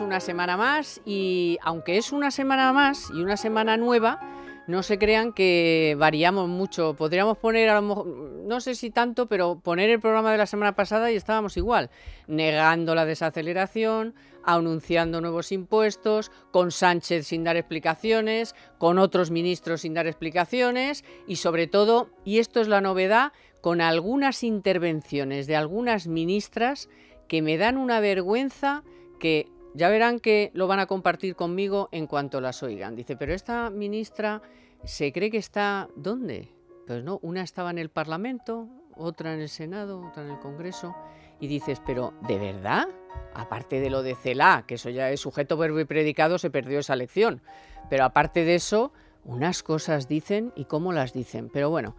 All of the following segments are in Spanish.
una semana más y aunque es una semana más y una semana nueva, no se crean que variamos mucho. Podríamos poner, a lo mejor, no sé si tanto, pero poner el programa de la semana pasada y estábamos igual, negando la desaceleración, anunciando nuevos impuestos, con Sánchez sin dar explicaciones, con otros ministros sin dar explicaciones y sobre todo, y esto es la novedad, con algunas intervenciones de algunas ministras que me dan una vergüenza que ya verán que lo van a compartir conmigo en cuanto las oigan. Dice, pero esta ministra se cree que está ¿dónde? Pues no, una estaba en el Parlamento, otra en el Senado, otra en el Congreso. Y dices, pero ¿de verdad? Aparte de lo de CELA, que eso ya es sujeto, verbo y predicado, se perdió esa lección. Pero aparte de eso, unas cosas dicen y cómo las dicen. Pero bueno,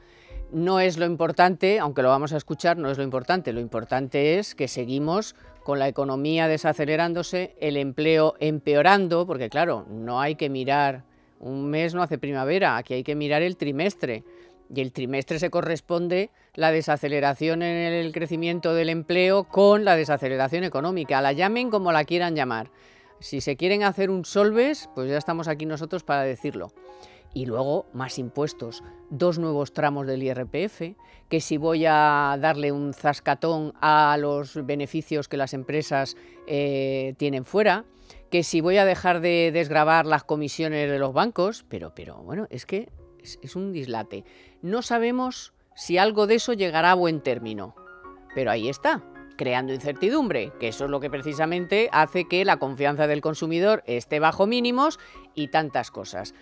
no es lo importante, aunque lo vamos a escuchar, no es lo importante. Lo importante es que seguimos con la economía desacelerándose, el empleo empeorando, porque claro, no hay que mirar, un mes no hace primavera, aquí hay que mirar el trimestre. Y el trimestre se corresponde la desaceleración en el crecimiento del empleo con la desaceleración económica, la llamen como la quieran llamar. Si se quieren hacer un solves, pues ya estamos aquí nosotros para decirlo y luego más impuestos, dos nuevos tramos del IRPF, que si voy a darle un zascatón a los beneficios que las empresas eh, tienen fuera, que si voy a dejar de desgravar las comisiones de los bancos, pero, pero bueno, es que es un dislate. No sabemos si algo de eso llegará a buen término, pero ahí está creando incertidumbre, que eso es lo que precisamente hace que la confianza del consumidor esté bajo mínimos y tantas cosas.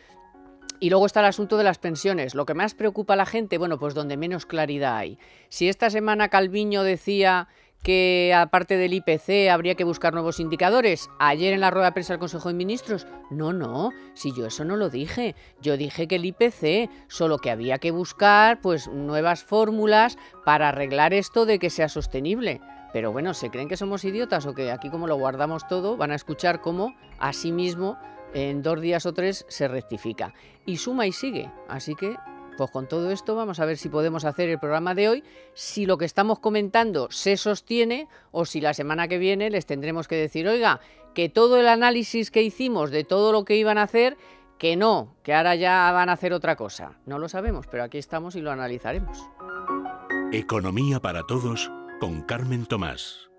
Y luego está el asunto de las pensiones. Lo que más preocupa a la gente, bueno, pues donde menos claridad hay. Si esta semana Calviño decía que aparte del IPC habría que buscar nuevos indicadores. Ayer en la rueda de prensa del Consejo de Ministros, no, no, si yo eso no lo dije. Yo dije que el IPC, solo que había que buscar pues nuevas fórmulas para arreglar esto de que sea sostenible. Pero bueno, ¿se creen que somos idiotas o que aquí como lo guardamos todo van a escuchar cómo asimismo sí mismo en dos días o tres se rectifica. Y suma y sigue. Así que, pues con todo esto vamos a ver si podemos hacer el programa de hoy, si lo que estamos comentando se sostiene o si la semana que viene les tendremos que decir, oiga, que todo el análisis que hicimos de todo lo que iban a hacer, que no, que ahora ya van a hacer otra cosa. No lo sabemos, pero aquí estamos y lo analizaremos. Economía para todos con Carmen Tomás.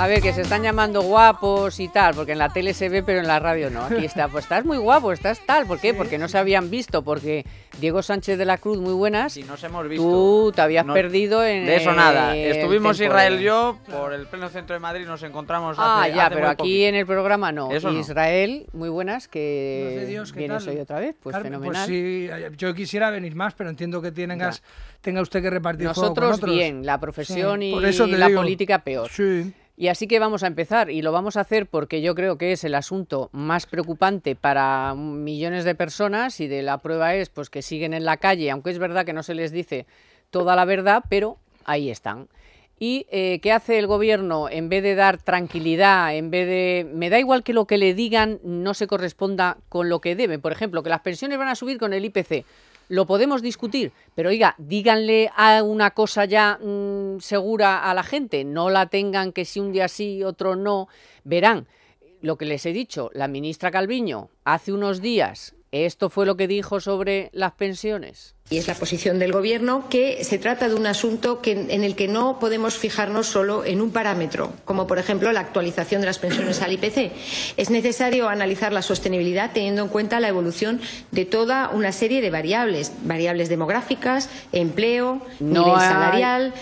A ver, que se están llamando guapos y tal, porque en la tele se ve, pero en la radio no. Aquí está, pues estás muy guapo, estás tal. ¿Por qué? Porque no se habían visto, porque Diego Sánchez de la Cruz, muy buenas. Y nos hemos visto. Tú te habías perdido en. De eso nada. Estuvimos Israel y yo por el pleno centro de Madrid, nos encontramos. Ah, ya, pero aquí en el programa no. Israel, muy buenas, que no vienes hoy otra vez, pues, pues fenomenal. Pues sí, yo quisiera venir más, pero entiendo que tengas, tenga usted que repartir Nosotros, bien, la profesión y la política peor. Sí. Y así que vamos a empezar y lo vamos a hacer porque yo creo que es el asunto más preocupante para millones de personas y de la prueba es pues que siguen en la calle, aunque es verdad que no se les dice toda la verdad, pero ahí están. ¿Y eh, qué hace el gobierno en vez de dar tranquilidad, en vez de... Me da igual que lo que le digan no se corresponda con lo que debe. Por ejemplo, que las pensiones van a subir con el IPC. Lo podemos discutir, pero oiga, díganle a una cosa ya mm, segura a la gente, no la tengan que si un día sí, otro no, verán. Lo que les he dicho, la ministra Calviño hace unos días esto fue lo que dijo sobre las pensiones. Y es la posición del Gobierno que se trata de un asunto en el que no podemos fijarnos solo en un parámetro, como por ejemplo la actualización de las pensiones al IPC. Es necesario analizar la sostenibilidad teniendo en cuenta la evolución de toda una serie de variables, variables demográficas, empleo, nivel salarial.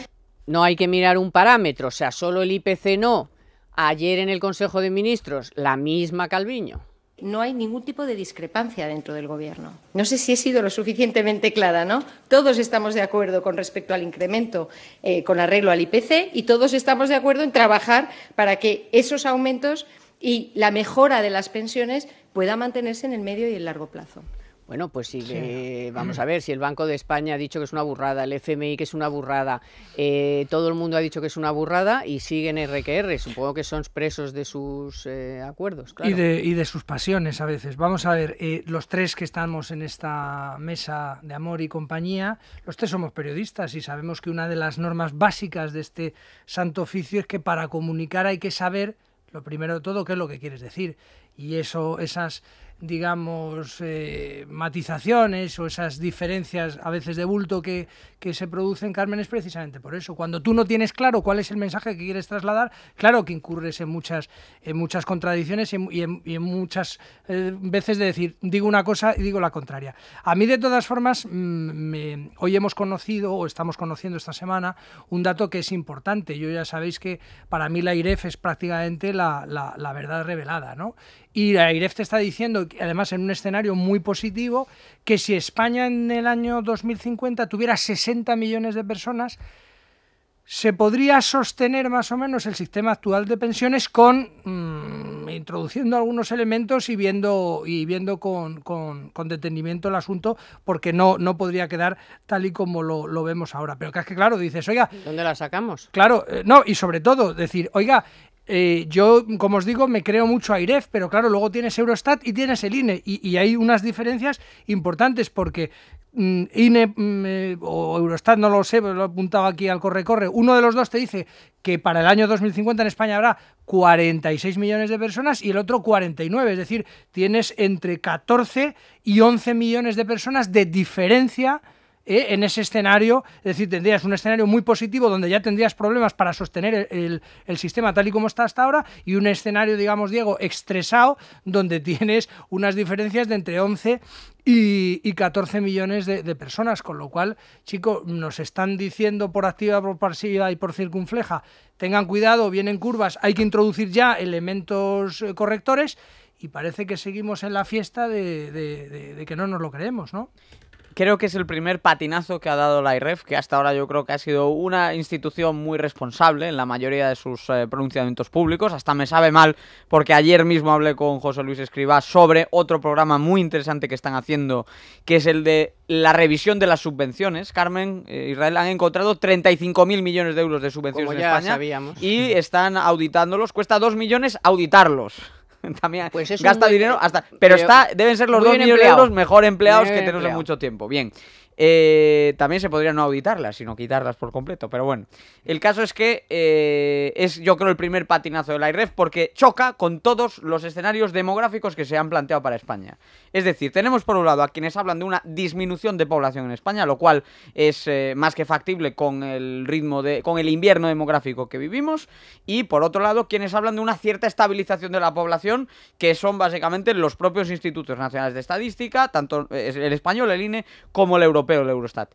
no hay que mirar un parámetro, o sea, solo el IPC no. Ayer en el Consejo de Ministros, la misma Calviño no hay ningún tipo de discrepancia dentro del Gobierno. No sé si he sido lo suficientemente clara, ¿no? Todos estamos de acuerdo con respecto al incremento eh, con arreglo al IPC y todos estamos de acuerdo en trabajar para que esos aumentos y la mejora de las pensiones puedan mantenerse en el medio y el largo plazo. Bueno, pues sí, vamos mm. a ver, si el Banco de España ha dicho que es una burrada, el FMI que es una burrada, eh, todo el mundo ha dicho que es una burrada y siguen RQR, supongo que son presos de sus eh, acuerdos. Y, de, y, de, sus pasiones a veces. Vamos a ver, eh, los tres que estamos en esta mesa de amor y compañía, los tres somos periodistas y sabemos que una de las normas básicas de este santo oficio es que para comunicar hay que saber, lo primero de todo, qué es lo que quieres decir. Y eso, esas digamos, eh, matizaciones o esas diferencias a veces de bulto que, que, se producen, Carmen, es precisamente por eso. Cuando tú no tienes claro cuál es el mensaje que quieres trasladar, claro que incurres en muchas, en muchas contradicciones y en, muchas eh, veces de decir, digo una cosa y digo la contraria. A mí, de todas formas, mm, hoy hemos conocido o estamos conociendo esta semana un dato que es importante. Yo ya sabéis que para mí la IREF es prácticamente la, la verdad revelada, ¿no? Y Airef te está diciendo, además en un escenario muy positivo, que si España en el año 2050 tuviera 60 millones de personas, se podría sostener más o menos el sistema actual de pensiones con mm, introduciendo algunos elementos y viendo y viendo con, detenimiento el asunto porque no, no podría quedar tal y como lo, vemos ahora pero que es que claro dices oiga dónde la sacamos claro eh, no y sobre todo decir oiga eh, yo, como os digo, me creo mucho a IREF, pero claro, luego tienes Eurostat y tienes el INE, y, hay unas diferencias importantes porque mm, INE mm, eh, o Eurostat, no lo sé, lo he apuntado aquí al corre-corre, uno de los dos te dice que para el año 2050 en España habrá 46 millones de personas y el otro 49, es decir, tienes entre 14 y 11 millones de personas de diferencia ¿eh? en ese escenario, es decir, tendrías un escenario muy positivo donde ya tendrías problemas para sostener el, sistema tal y como está hasta ahora y un escenario, digamos, Diego, estresado donde tienes unas diferencias de entre 11 y, y 14 millones de, personas, con lo cual, chicos, nos están diciendo por activa, por pasiva y por circunfleja, tengan cuidado, vienen curvas, hay que introducir ya elementos eh, correctores y parece que seguimos en la fiesta de, de, que no nos lo creemos, ¿no? creo que es el primer patinazo que ha dado la IREF, que hasta ahora yo creo que ha sido una institución muy responsable en la mayoría de sus eh, pronunciamientos públicos. Hasta me sabe mal porque ayer mismo hablé con José Luis Escribá sobre otro programa muy interesante que están haciendo, que es el de la revisión de las subvenciones. Carmen, eh, Israel han encontrado 35.000 millones de euros de subvenciones en España y están auditándolos. Cuesta 2 millones auditarlos. También pues gasta dinero hasta. Pero, está, deben ser los dos millones de euros mejor empleados que tenemos en mucho tiempo. Bien. Eh, también se podría no auditarlas, sino quitarlas por completo. Pero bueno, el caso es que eh, es yo creo el primer patinazo del IREF porque choca con todos los escenarios demográficos que se han planteado para España. Es decir, tenemos por un lado a quienes hablan de una disminución de población en España, lo cual es eh, más que factible con el ritmo de, con el invierno demográfico que vivimos, y por otro lado quienes hablan de una cierta estabilización de la población, que son básicamente los propios institutos nacionales de estadística, tanto el español, el INE, como el europeo pero el Eurostat.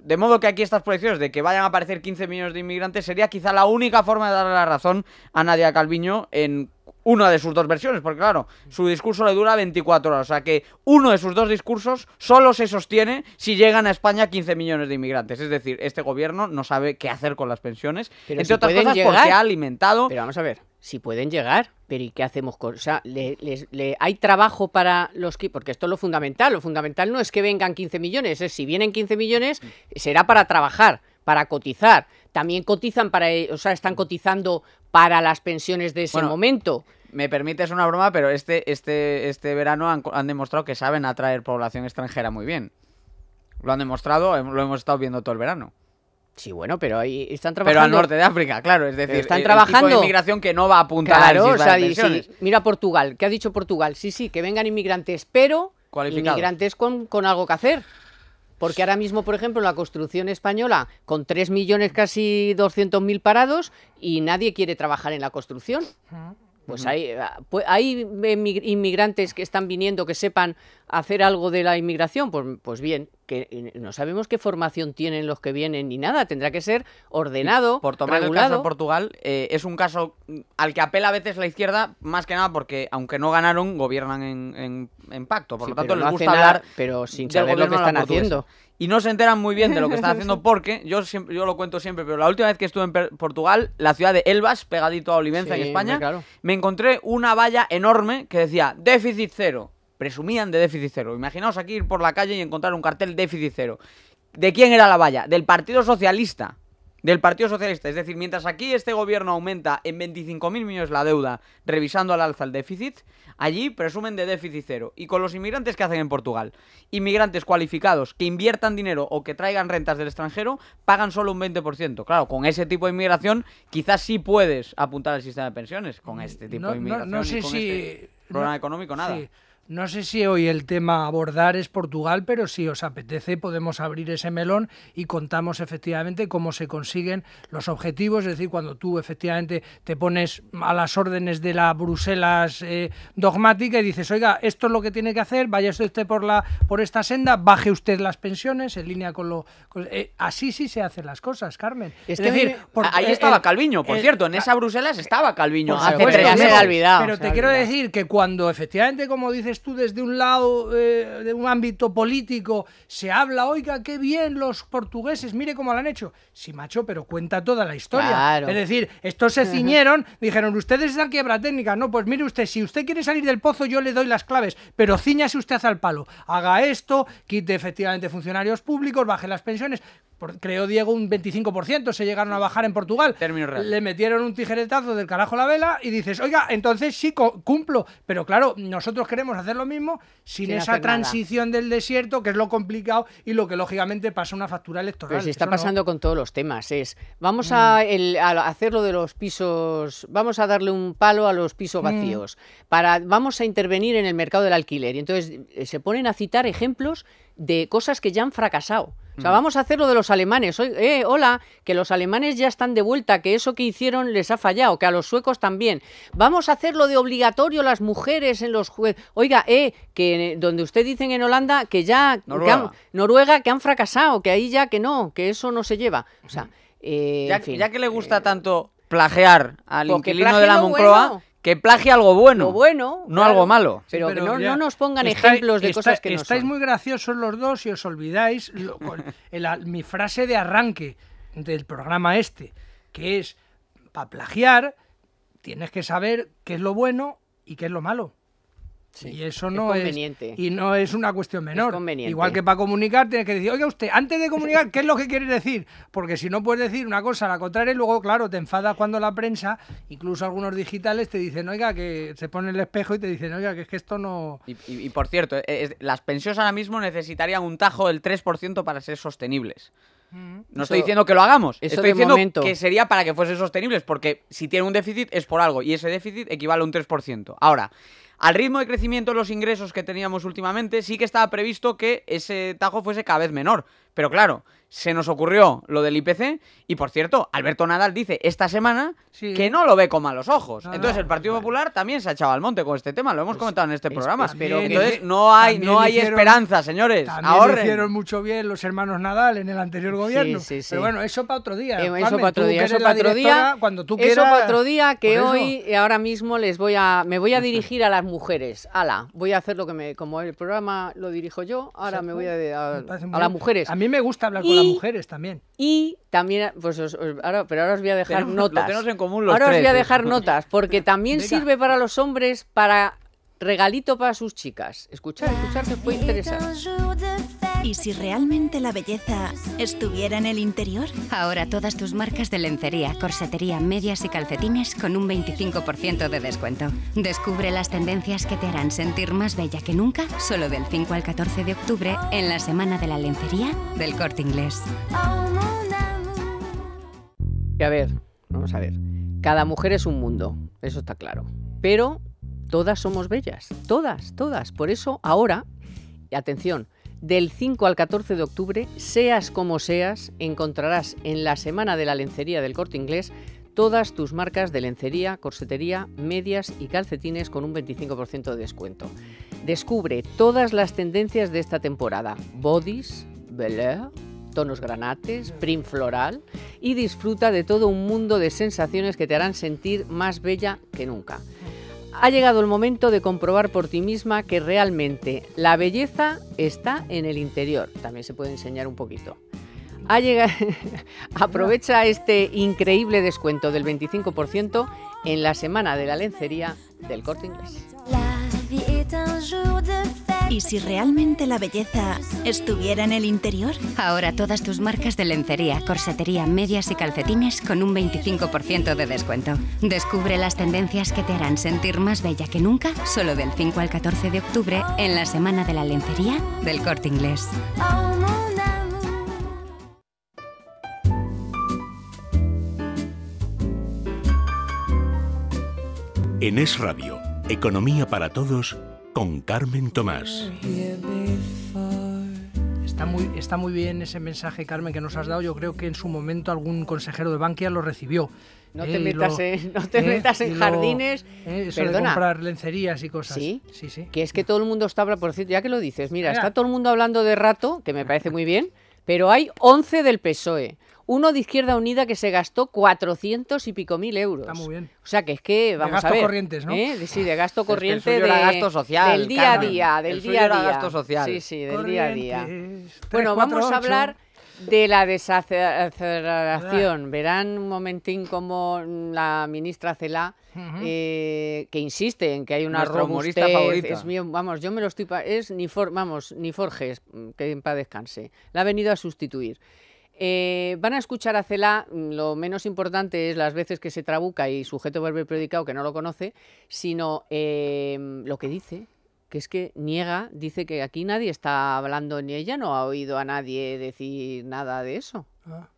De modo que aquí estas proyecciones de que vayan a aparecer 15 millones de inmigrantes sería quizá la única forma de darle la razón a Nadia Calviño en una de sus dos versiones, porque claro, su discurso le dura 24 horas, o sea que uno de sus dos discursos solo se sostiene si llegan a España 15 millones de inmigrantes, es decir, este gobierno no sabe qué hacer con las pensiones, entre otras cosas porque ha alimentado vamos a ver si pueden llegar, pero ¿y qué hacemos con...? O sea, le, ¿hay trabajo para los que...? Porque esto es lo fundamental. Lo fundamental no es que vengan 15 millones, es si vienen 15 millones mm. será para trabajar, para cotizar. También cotizan para... Eh, o sea, están cotizando para las pensiones de ese momento. Me permites una broma, pero este, este, este verano han, han demostrado que saben atraer población extranjera muy bien. Lo han demostrado, eh, lo hemos estado viendo todo el verano. Sí, bueno, pero ahí están trabajando. Pero al norte de África, claro. Es decir, están trabajando. en inmigración que no va a apuntar a Mira Portugal, ¿qué ha dicho Portugal? Sí, sí, que vengan inmigrantes, pero inmigrantes con, algo que hacer. Porque ahora mismo, por ejemplo, en la construcción española, con 3 millones casi 200 mil parados y nadie quiere trabajar en la construcción. Pues ah, pues hay eh, inmigrantes que están viniendo que sepan hacer algo de la inmigración? Pues, pues bien, que no sabemos qué formación tienen los que vienen ni nada, tendrá que ser ordenado. Por tomar el caso de Portugal, eh, es un caso al que apela a veces la izquierda, más que nada porque aunque no ganaron, gobiernan en, pacto. Por lo tanto, les gusta hablar. Pero sin saber lo que están haciendo. Y no se enteran muy bien de lo que están haciendo porque, yo, siempre, yo lo cuento siempre, pero la última vez que estuve en Portugal, la ciudad de Elvas, pegadito a Olivenza en España, me encontré una valla enorme que decía déficit cero presumían de déficit cero. Imaginaos aquí ir por la calle y encontrar un cartel déficit cero. ¿De quién era la valla? Del Partido Socialista. Del Partido Socialista. Es decir, mientras aquí este gobierno aumenta en 25.000 millones la deuda, revisando al alza el déficit, allí presumen de déficit cero. Y con los inmigrantes que hacen en Portugal, inmigrantes cualificados que inviertan dinero o que traigan rentas del extranjero, pagan solo un 20%. Claro, con ese tipo de inmigración quizás sí puedes apuntar al sistema de pensiones, con este tipo de inmigración. No, sé si... Este económico, nada. No sé si hoy el tema a abordar es Portugal, pero si os apetece podemos abrir ese melón y contamos efectivamente cómo se consiguen los objetivos, es decir, cuando tú efectivamente te pones a las órdenes de la Bruselas eh, dogmática y dices, oiga, esto es lo que tiene que hacer, vaya usted por, la, por esta senda, baje usted las pensiones en línea con lo... Eh, así sí se hacen las cosas, Carmen. Es, decir, ahí estaba Calviño, por cierto, en esa Bruselas estaba Calviño, Pero te quiero decir que cuando efectivamente, como dices, tú desde un lado, eh, de un ámbito político, se habla, oiga, qué bien los portugueses, mire cómo lo han hecho. Sí, macho, pero cuenta toda la historia. Es decir, estos se ciñeron, dijeron, ustedes la quiebra técnica. No, pues mire usted, si usted quiere salir del pozo, yo le doy las claves, pero ciñase usted al palo. Haga esto, quite efectivamente funcionarios públicos, baje las pensiones creo, Diego un 25%, se llegaron a bajar en Portugal. Le metieron un tijeretazo del carajo a la vela y dices, oiga, entonces sí cumplo. Pero claro, nosotros queremos hacer lo mismo sin, esa transición del desierto, que es lo complicado y lo que lógicamente pasa una factura electoral. Pues está pasando con todos los temas. Es, vamos a, mm. hacer lo de los pisos, vamos a darle un palo a los pisos mm. vacíos. Para, vamos a intervenir en el mercado del alquiler. Y entonces eh, se ponen a citar ejemplos de cosas que ya han fracasado. O sea, mm. vamos a hacer lo de los alemanes. Eh, hola, que los alemanes ya están de vuelta, que eso que hicieron les ha fallado, que a los suecos también. Vamos a hacer lo de obligatorio las mujeres en los jueces. Oiga, eh, que eh, donde usted dicen en Holanda que ya Noruega. Que, han, fracasado, que ahí ya que no, que eso no se lleva. O sea, eh, ya, que le gusta eh, tanto plagiar al inquilino de la Moncloa. Que plagie algo bueno. bueno. No algo malo. pero, que no, nos pongan ejemplos de cosas que no Estáis muy graciosos los dos y os olvidáis mi frase de arranque del programa este, que es, para plagiar tienes que saber qué es lo bueno y qué es lo malo y eso no es, conveniente. y no es una cuestión menor. Igual que para comunicar tienes que decir, oiga usted, antes de comunicar, ¿qué es lo que quiere decir? Porque si no puedes decir una cosa a la contraria, luego, claro, te enfadas cuando la prensa, incluso algunos digitales, te dicen, oiga, que se pone el espejo y te dicen, oiga, que es que esto no. Y, por cierto, e, las pensiones ahora mismo necesitarían un tajo del 3% para ser sostenibles. Mm. No estoy diciendo que lo hagamos, estoy diciendo que sería para que fuesen sostenibles, porque si tiene un déficit es por algo y ese déficit equivale a un 3%. Ahora, al ritmo de crecimiento de los ingresos que teníamos últimamente, sí que estaba previsto que ese tajo fuese cada vez menor. Pero claro, se nos ocurrió lo del IPC y por cierto, Alberto Nadal dice esta semana que no lo ve con malos ojos. Ah, entonces el Partido Popular también se ha echado al monte con este tema, lo hemos comentado en este programa. pero entonces no hay no hay esperanza, señores. También lo hicieron mucho bien los hermanos Nadal en el anterior gobierno. pero bueno, eso para otro día. Eh, eso para otro día, eso para otro día. Cuando tú quieras, Eso para otro día que hoy ahora mismo les voy a me voy a dirigir a las mujeres. Ala, voy a hacer lo que me como el programa lo dirijo yo, ahora me voy a, a, a, las mujeres. A a mí me gusta hablar con las mujeres también. Y también, pues ahora, pero ahora os voy a dejar notas. Lo en común los ahora os voy a ¿eh? dejar notas, porque también sirve para los hombres para regalito para sus chicas. Escuchar, escuchar que fue interesante. ¿Y si realmente la belleza estuviera en el interior? Ahora todas tus marcas de lencería, corsetería, medias y calcetines con un 25% de descuento. Descubre las tendencias que te harán sentir más bella que nunca, solo del 5 al 14 de octubre, en la Semana de la Lencería del Corte Inglés. A ver, vamos a ver. Cada mujer es un mundo, eso está claro. Pero todas somos bellas, todas, todas. Por eso ahora, atención, del 5 al 14 de octubre, seas como seas, encontrarás en la Semana de la Lencería del Corte Inglés todas tus marcas de lencería, corsetería, medias y calcetines con un 25% de descuento. Descubre todas las tendencias de esta temporada. bodys, belle, tonos granates, print floral y disfruta de todo un mundo de sensaciones que te harán sentir más bella que nunca. Ha llegado el momento de comprobar por ti misma que realmente la belleza está en el interior. También se puede enseñar un poquito. Aprovecha este increíble descuento del 25% en la semana de la lencería del corte inglés. ¿Y si realmente la belleza estuviera en el interior? Ahora todas tus marcas de lencería, corsetería, medias y calcetines con un 25% de descuento. Descubre las tendencias que te harán sentir más bella que nunca, solo del 5 al 14 de octubre en la Semana de la Lencería del Corte Inglés. En Es Radio, Economía para Todos con Carmen Tomás. Está muy, está muy bien ese mensaje, Carmen, que nos has dado. Yo creo que en su momento algún consejero de Bankia lo recibió. No eh, te, eh, metas, en, jardines. Eh, de comprar lencerías y cosas. ¿Sí? sí, sí. Que es que todo el mundo está hablando, por cierto, ya que lo dices, mira, está todo el mundo hablando de rato, que me parece muy bien, pero hay 11 del PSOE uno de Izquierda Unida que se gastó 400 y pico mil euros. Está muy bien. O sea que es que, vamos de gasto a ver. corrientes, ¿no? ¿eh? Sí, de gasto corriente. de, gasto social. Del día a día, del día a día. gasto social. Sí, sí, del día a día. bueno, vamos a hablar de la desaceleración. Verán un momentín como la ministra Cela, eh, que insiste en que hay una robustez. Es mío, vamos, yo me lo estoy... Es ni vamos, ni Forges, mm, que en paz descanse. La ha venido a sustituir. Eh, van a escuchar a Cela, mm, lo menos importante es las veces que se trabuca y sujeto vuelve predicado que no lo conoce, sino em, lo que dice, que es que niega, dice que aquí nadie está hablando ni ella no ha oído a nadie decir nada de eso. Ah.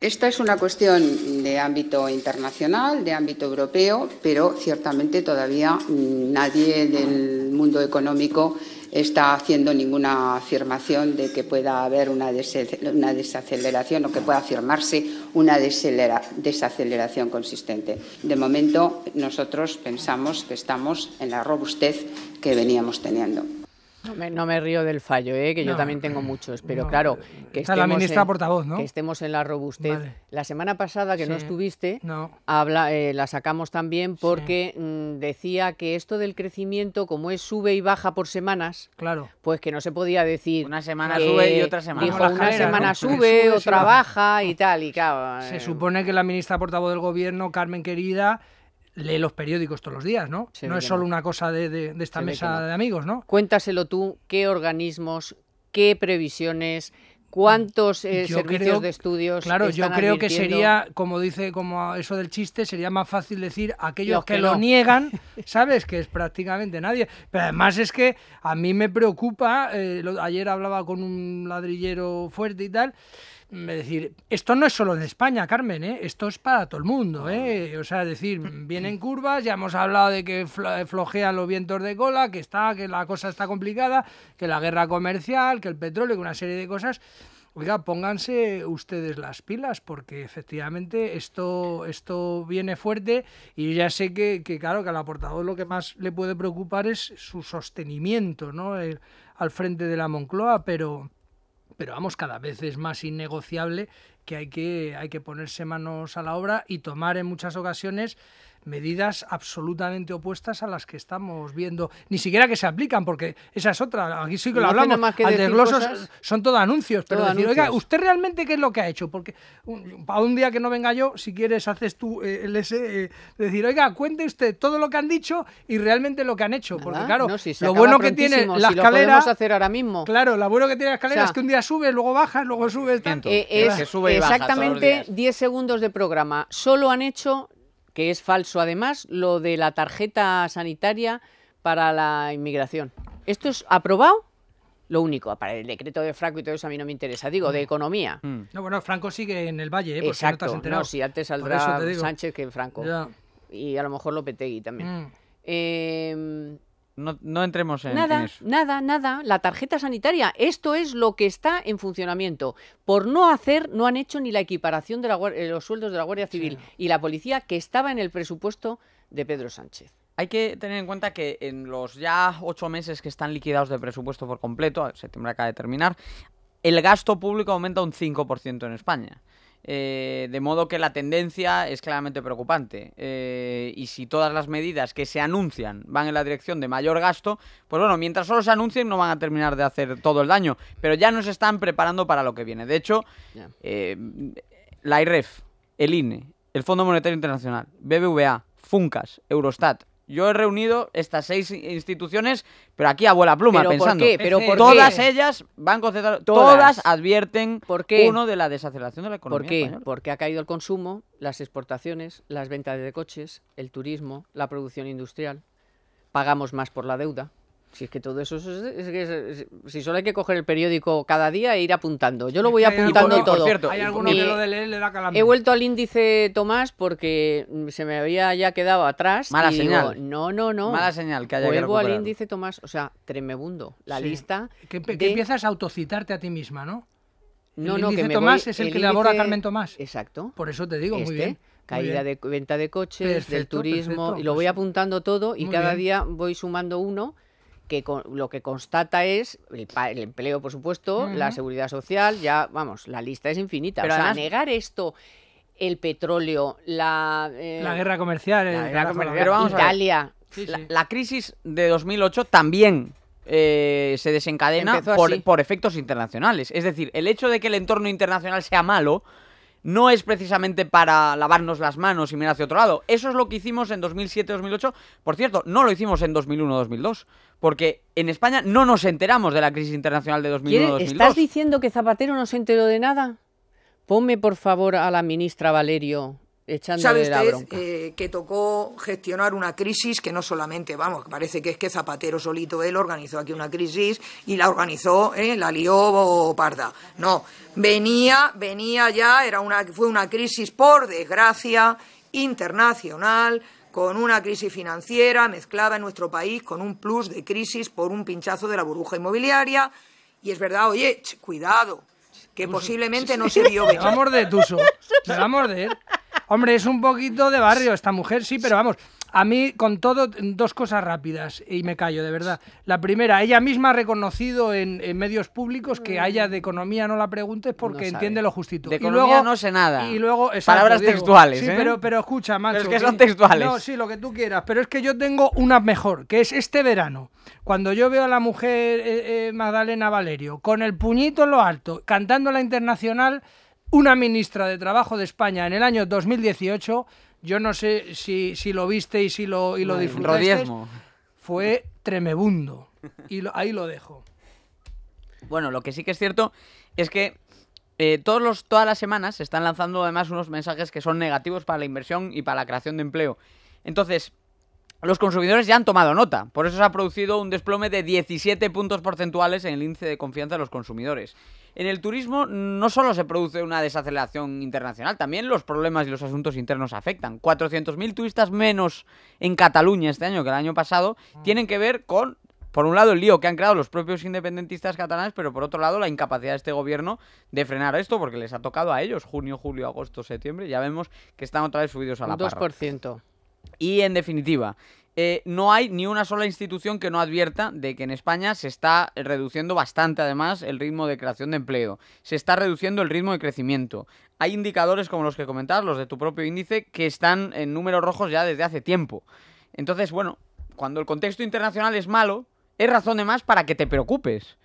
Esta es una cuestión de ámbito internacional, de ámbito europeo, pero ciertamente todavía mm, nadie del mundo económico está haciendo ninguna afirmación de que pueda haber una, desaceleración o que pueda afirmarse una desaceleración consistente. De momento, nosotros pensamos que estamos en la robustez que veníamos teniendo. No me, río del fallo, ¿eh? que yo también tengo eh, muchos, pero claro, eh, que estemos, en, estemos en la robustez. La semana pasada que no estuviste, habla, eh, la sacamos también porque mm, decía que esto del crecimiento, como es sube y baja por semanas, pues que no se podía decir... Una semana sube y otra semana. una semana sube, otra baja y tal, y Se supone que la ministra portavoz del gobierno, Carmen Querida lee los periódicos todos los días, ¿no? no es solo una cosa de, esta mesa de amigos, ¿no? Cuéntaselo tú, ¿qué organismos, qué previsiones, cuántos eh, servicios de estudios claro yo creo que sería como dice como eso del chiste sería más fácil decir aquellos que, lo niegan ¿sabes? Que es prácticamente nadie. Pero además es que a mí me preocupa, eh, ayer hablaba con un ladrillero fuerte y tal, me mm, decir, esto no es solo de España, Carmen, ¿eh? esto es para todo el mundo. ¿eh? O sea, decir, vienen curvas, ya hemos hablado de que eh, flojean los vientos de cola, que, está, que la cosa está complicada, que la guerra comercial, que el petróleo, que una serie de cosas oiga, pónganse ustedes las pilas, porque efectivamente esto, esto viene fuerte y ya sé que, claro, que al aportador lo que más le puede preocupar es su sostenimiento, ¿no? al frente de la Moncloa, pero pero vamos, cada vez es más innegociable que hay que, hay que ponerse manos a la obra y tomar en muchas ocasiones medidas absolutamente opuestas a las que estamos viendo, ni siquiera que se aplican, porque esa es otra, aquí sí que lo hablamos, al son todo anuncios, pero decir, oiga, ¿usted realmente qué es lo que ha hecho? Porque para un día que no venga yo, si quieres haces tú eh, el ese, eh, decir, oiga, cuente usted todo lo que han dicho y realmente lo que han hecho, porque claro, lo bueno que tiene la si escalera... Lo hacer ahora mismo. Claro, lo bueno que tiene la escalera es que un día sube, luego bajas, luego subes, tanto. Eh, exactamente 10 segundos de programa, solo han hecho que es falso además lo de la tarjeta sanitaria para la inmigración. Esto es aprobado lo único, para el decreto de Franco y todo eso a mí no me interesa, digo, de mm. economía. Mm. No, bueno, Franco sigue en el Valle, ¿eh? Exacto, no, te has enterado. sí, antes saldrá Sánchez que Franco. Y a lo mejor Lopetegui también. Eh, no, entremos en, nada, Nada, nada. La tarjeta sanitaria. Esto es lo que está en funcionamiento. Por no hacer, no han hecho ni la equiparación de eh, los sueldos de la Guardia Civil y la policía que estaba en el presupuesto de Pedro Sánchez. Hay que tener en cuenta que en los ya ocho meses que están liquidados de presupuesto por completo, septiembre acaba de terminar, el gasto público aumenta un 5% en España. Eh, de modo que la tendencia es claramente preocupante. Eh, y si todas las medidas que se anuncian van en la dirección de mayor gasto, pues bueno, mientras solo se anuncien no van a terminar de hacer todo el daño. Pero ya no se están preparando para lo que viene. De hecho, eh, la IREF, el INE, el Fondo Monetario Internacional, BBVA, Funcas, Eurostat, yo he reunido estas seis instituciones, pero aquí a vuela pluma, ¿Pero pensando. ¿por qué? ¿Pero todas ellas van Todas. advierten ¿Por qué? uno de la desaceleración de la economía. ¿Por qué? Porque ha caído el consumo, las exportaciones, las ventas de coches, el turismo, la producción industrial. Pagamos más por la deuda. Si es que todo eso, es, si solo hay que coger el periódico cada día e ir apuntando. Yo lo voy apuntando todo. Por cierto, hay alguno que lo de leer le da calambre. He vuelto al índice Tomás porque mm, se me había ya quedado atrás. Mala señal. no, no, no. Mala señal que Vuelvo al índice Tomás, o sea, tremebundo. La lista. Que, empiezas a autocitarte a ti misma, ¿no? No, no, Tomás es el, que índice... elabora Carmen Tomás. Exacto. Por eso te digo, muy este, bien caída de venta de coches, del turismo, y lo voy pues apuntando todo y cada día voy sumando uno que lo que constata es el, empleo, por supuesto, la seguridad social, ya, vamos, la lista es infinita. Pero o negar esto el petróleo, la, eh, la guerra comercial, la guerra comercial. Italia. La, crisis de 2008 también eh, se desencadena por, por, efectos internacionales. Es decir, el hecho de que el entorno internacional sea malo no es precisamente para lavarnos las manos y mirar hacia otro lado. Eso es lo que hicimos en 2007-2008. Por cierto, no lo hicimos en 2001-2002, porque en España no nos enteramos de la crisis internacional de 2001-2002. ¿Estás diciendo que Zapatero no se enteró de nada? Ponme, por favor, a la ministra Valerio sabe usted eh, que tocó gestionar una crisis que no solamente, vamos, parece que es que Zapatero solito él organizó aquí una crisis y la organizó, eh, la lió parda. No, venía, venía ya, era una, fue una crisis por desgracia internacional con una crisis financiera mezclada en nuestro país con un plus de crisis por un pinchazo de la burbuja inmobiliaria y es verdad, oye, cuidado, que posiblemente no se vio venir. Me va a morder, Tuso. va a morder. Hombre, es un poquito de barrio esta mujer, sí, pero vamos. A mí, con todo, dos cosas rápidas y me callo, de verdad. La primera, ella misma ha reconocido en, medios públicos que haya de mm. economía no la preguntes porque entiende lo justito. De economía luego, no sé nada. Y luego, Palabras textuales. ¿eh? pero, pero escucha, macho. es que son textuales. No, sí, lo que tú quieras. Pero es que yo tengo una mejor, que es este verano. Cuando yo veo a la mujer eh, eh, Magdalena Valerio con el puñito en lo alto, cantando la internacional una ministra de Trabajo de España en el año 2018, yo no sé si, lo viste y si lo, y fue tremebundo. Y ahí lo dejo. Bueno, lo que sí que es cierto es que eh, todos los, todas las semanas se están lanzando además unos mensajes que son negativos para la inversión y para la creación de empleo. Entonces, los consumidores ya han tomado nota. Por eso se ha producido un desplome de 17 puntos porcentuales en el índice de confianza de los consumidores en el turismo no solo se produce una desaceleración internacional, también los problemas y los asuntos internos afectan. 400.000 turistas menos en Cataluña este año que el año pasado mm. tienen que ver con por un lado el lío que han creado los propios independentistas catalanes, pero por otro lado la incapacidad de este gobierno de frenar esto, porque les ha tocado a ellos junio, julio, agosto, septiembre, ya vemos que están otra vez subidos a la parra. 2%. Y en definitiva, eh, no hay ni una sola institución que no advierta de que en España se está reduciendo bastante, además, el ritmo de creación de empleo. Se está reduciendo el ritmo de crecimiento. Hay indicadores como los que comentabas, los de tu propio índice, que están en números rojos ya desde hace tiempo. Entonces, bueno, cuando el contexto internacional es malo, es razón de más para que te preocupes.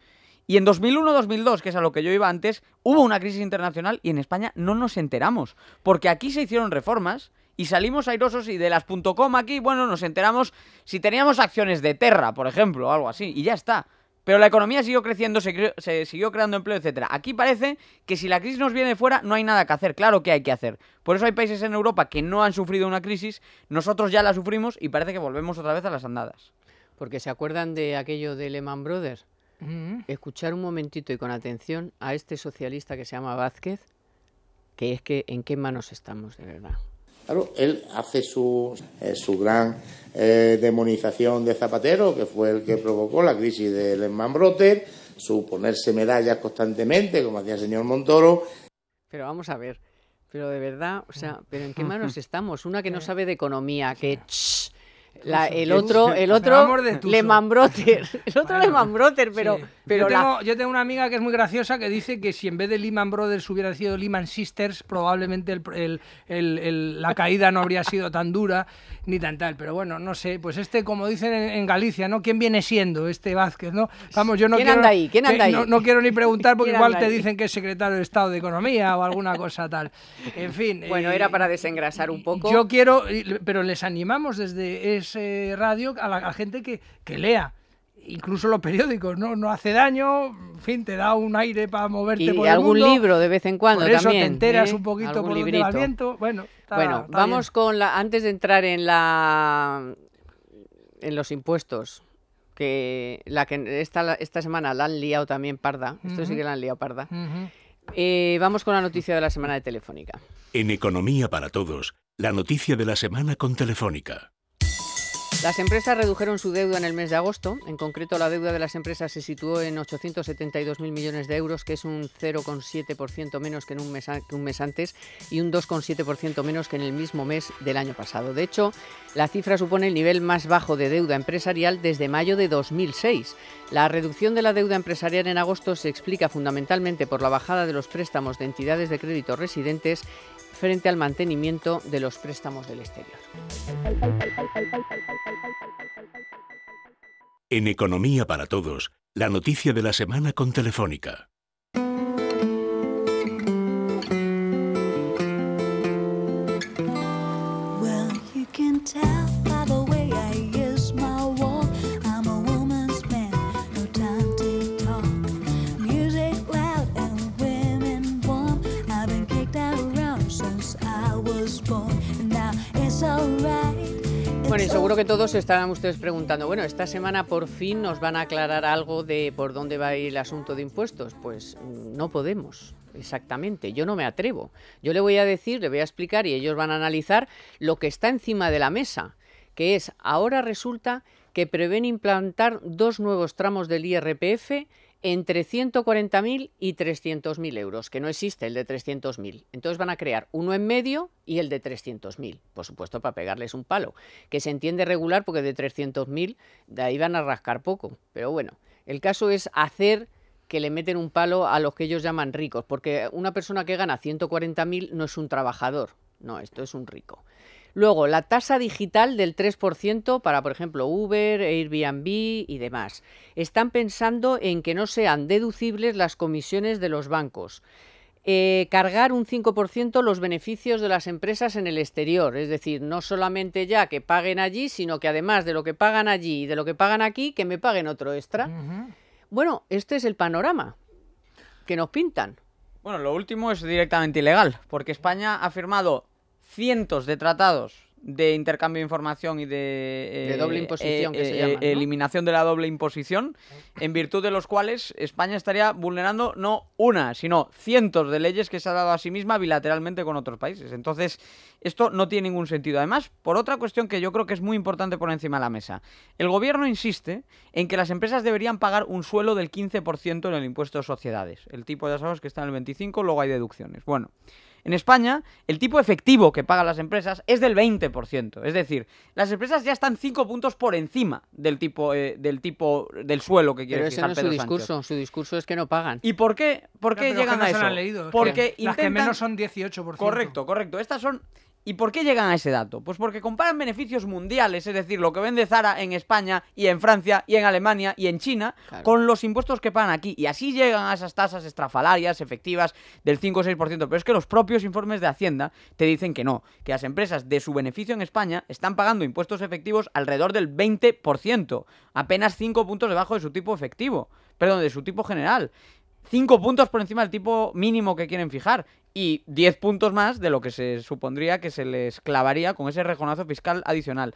Y en 2001-2002, que es a lo que yo iba antes, hubo una crisis internacional y en España no nos enteramos, porque aquí se hicieron reformas y salimos airosos y de las .com aquí, bueno, nos enteramos si teníamos acciones de Terra, por ejemplo, o algo así, y ya está. Pero la economía siguió creciendo, se, siguió creando empleo, etcétera. Aquí parece que si la crisis nos viene fuera no hay nada que hacer, claro que hay que hacer. Por eso hay países en Europa que no han sufrido una crisis, nosotros ya la sufrimos y parece que volvemos otra vez a las andadas. Porque se acuerdan de aquello de Lehman Brothers. Mm. Escuchar un momentito y con atención a este socialista que se llama Vázquez, que es que en qué manos estamos de verdad. Claro, él hace su, eh, su gran eh, demonización de Zapatero, que fue el que provocó la crisis del Lehman Brothers, su ponerse medallas constantemente, como hacía el señor Montoro. Pero vamos a ver, pero de verdad, o sea, ¿pero en qué manos estamos? Una que no eh. sabe de economía, que el otro, el otro Le El otro Lehman Brothers pero. pero yo, tengo, yo, tengo, una amiga que es muy graciosa que dice que si en vez de Lehman Brothers hubiera sido Lehman Sisters, probablemente la caída no habría sido tan dura ni tan tal. Pero bueno, no sé. Pues este, como dicen en, Galicia, ¿no? ¿Quién viene siendo este Vázquez, no? Vamos, yo no ¿Quién anda ahí? No, quiero ni preguntar porque igual te dicen que es secretario de Estado de Economía o alguna cosa tal. En fin. Bueno, eh, era para desengrasar un poco. Yo quiero, pero les animamos desde radio a la, gente que, lea. Incluso los periódicos, ¿no? No hace daño, en fin, te da un aire para moverte por el algún libro de vez en cuando por eso te enteras ¿eh? un poquito por Bueno, bueno vamos con la... Antes de entrar en la... en los impuestos, que la que esta, esta semana la han liado también parda. Esto sí que la han liado parda. Eh, vamos con la noticia de la semana de Telefónica. En Economía para Todos, la noticia de la semana con Telefónica. Las empresas redujeron su deuda en el mes de agosto. En concreto, la deuda de las empresas se situó en 872.000 millones de euros, que es un 0,7% menos que, en un mes, un mes antes y un 2,7% menos que en el mismo mes del año pasado. De hecho, la cifra supone el nivel más bajo de deuda empresarial desde mayo de 2006. La reducción de la deuda empresarial en agosto se explica fundamentalmente por la bajada de los préstamos de entidades de crédito residentes frente al mantenimiento de los préstamos del exterior. En Economía para Todos, la noticia de la semana con Telefónica. Bueno, y seguro que todos estarán ustedes preguntando, bueno, esta semana por fin nos van a aclarar algo de por dónde va a ir el asunto de impuestos. Pues mm, no podemos exactamente. Yo no me atrevo. Yo le voy a decir, le voy a explicar y ellos van a analizar lo que está encima de la mesa, que es ahora resulta que prevén implantar dos nuevos tramos del IRPF entre 140.000 y 300.000 euros, que no existe el de 300.000. Entonces van a crear uno en medio y el de 300.000, por supuesto para pegarles un palo, que se entiende regular porque de 300.000 de ahí van a rascar poco. Pero bueno, el caso es hacer que le meten un palo a los que ellos llaman ricos, porque una persona que gana 140.000 no es un trabajador, no, esto es un rico. Luego, la tasa digital del 3% para, por ejemplo, Uber, Airbnb y demás. Están pensando en que no sean deducibles las comisiones de los bancos. Eh, cargar un 5% los beneficios de las empresas en el exterior, es decir, no solamente ya que paguen allí, sino que además de lo que pagan allí y de lo que pagan aquí, que me paguen otro extra. Bueno, este es el panorama que nos pintan. Bueno, lo último es directamente ilegal, porque España ha firmado cientos de tratados de intercambio de información y de, eh, doble imposición, eh, eh, eliminación de la doble imposición, en virtud de los cuales España estaría vulnerando no una, sino cientos de leyes que se ha dado a sí misma bilateralmente con otros países. Entonces, esto no tiene ningún sentido. Además, por otra cuestión que yo creo que es muy importante poner encima de la mesa, el gobierno insiste en que las empresas deberían pagar un suelo del 15% en el impuesto de sociedades. El tipo, ya asados que está en el 25, luego hay deducciones. Bueno. En España, el tipo efectivo que pagan las empresas es del 20%. Es decir, las empresas ya están 5 puntos por encima del tipo, eh, del, tipo del suelo que quiere Pero es su discurso. Su discurso es que no pagan. ¿Y por qué, por qué llegan a eso? Leído, Porque intentan... Las menos son 18%. Correcto, correcto. Estas son ¿Y por qué llegan a ese dato? Pues porque comparan beneficios mundiales, es decir, lo que vende Zara en España y en Francia y en Alemania y en China, con los impuestos que pagan aquí. Y así llegan a esas tasas estrafalarias efectivas del 5 o 6%. Pero es que los propios informes de Hacienda te dicen que no, que las empresas de su beneficio en España están pagando impuestos efectivos alrededor del 20%, apenas 5 puntos debajo de su tipo efectivo, perdón, de su tipo general. 5 puntos por encima del tipo mínimo que quieren fijar y 10 puntos más de lo que se supondría que se les clavaría con ese rejonazo fiscal adicional.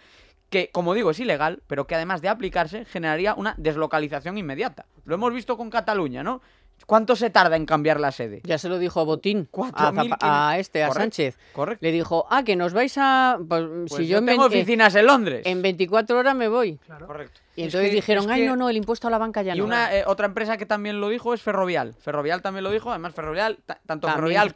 Que, como digo, es ilegal, pero que además de aplicarse, generaría una deslocalización inmediata. Lo hemos visto con Cataluña, ¿no? ¿Cuánto se tarda en cambiar la sede? Ya se lo dijo Botín, a, este, a Sánchez. Correcto. Le dijo, ah, que nos vais a... Pues, pues si yo, tengo oficinas en Londres. En 24 horas me voy. Correcto. Y entonces dijeron, ay, no, no, el impuesto a la banca ya no. Y una, eh, otra empresa que también lo dijo es Ferrovial. Ferrovial también lo dijo, además Ferrovial, tanto Ferrovial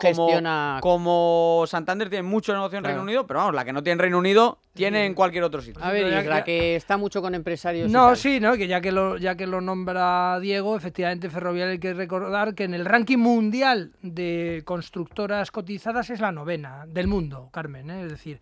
como, Santander tienen mucho negocio en Reino Unido, pero vamos, la que no tiene en Reino Unido tiene en cualquier otro sitio. A ver, y la que está mucho con empresarios. No, sí, ¿no? que ya que lo, ya que lo nombra Diego, efectivamente Ferrovial hay que recordar que en el ranking mundial de constructoras cotizadas es la novena del mundo, Carmen. ¿eh? Es decir,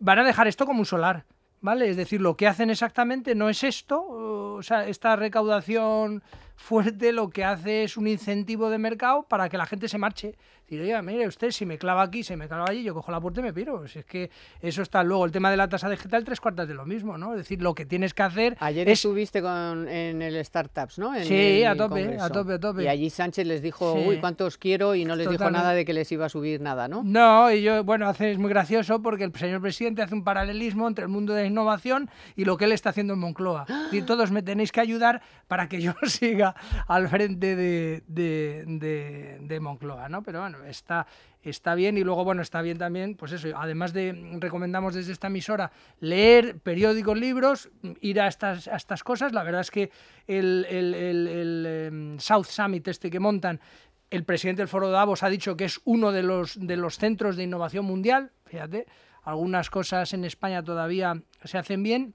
van a dejar esto como un solar. ¿vale? Es decir, lo que hacen exactamente no es esto, o sea, esta recaudación fuerte lo que hace es un incentivo de mercado para que la gente se marche Digo, mire usted, si me clava aquí, se me clava allí, yo cojo la puerta y me piro. es que eso está. Luego, el tema de la tasa digital, tres cuartas de lo mismo, ¿no? Es decir, lo que tienes que hacer. Ayer es... estuviste con, en el Startups, ¿no? sí, a tope, a tope, a tope. Y allí Sánchez les dijo, uy, ¿cuántos quiero? Y no les dijo nada de que les iba a subir nada, ¿no? No, y yo, bueno, hace, es muy gracioso porque el señor presidente hace un paralelismo entre el mundo de la innovación y lo que él está haciendo en Moncloa. ¡Ah! Y todos me tenéis que ayudar para que yo siga al frente de, de, de Moncloa, ¿no? Pero bueno, está, está bien y luego, bueno, está bien también, pues eso, además de, recomendamos desde esta emisora, leer periódicos, libros, ir a estas, estas cosas, la verdad es que el, em, South Summit este que montan, el presidente del Foro de Davos ha dicho que es uno de los, de los centros de innovación mundial, fíjate, algunas cosas en España todavía se hacen bien,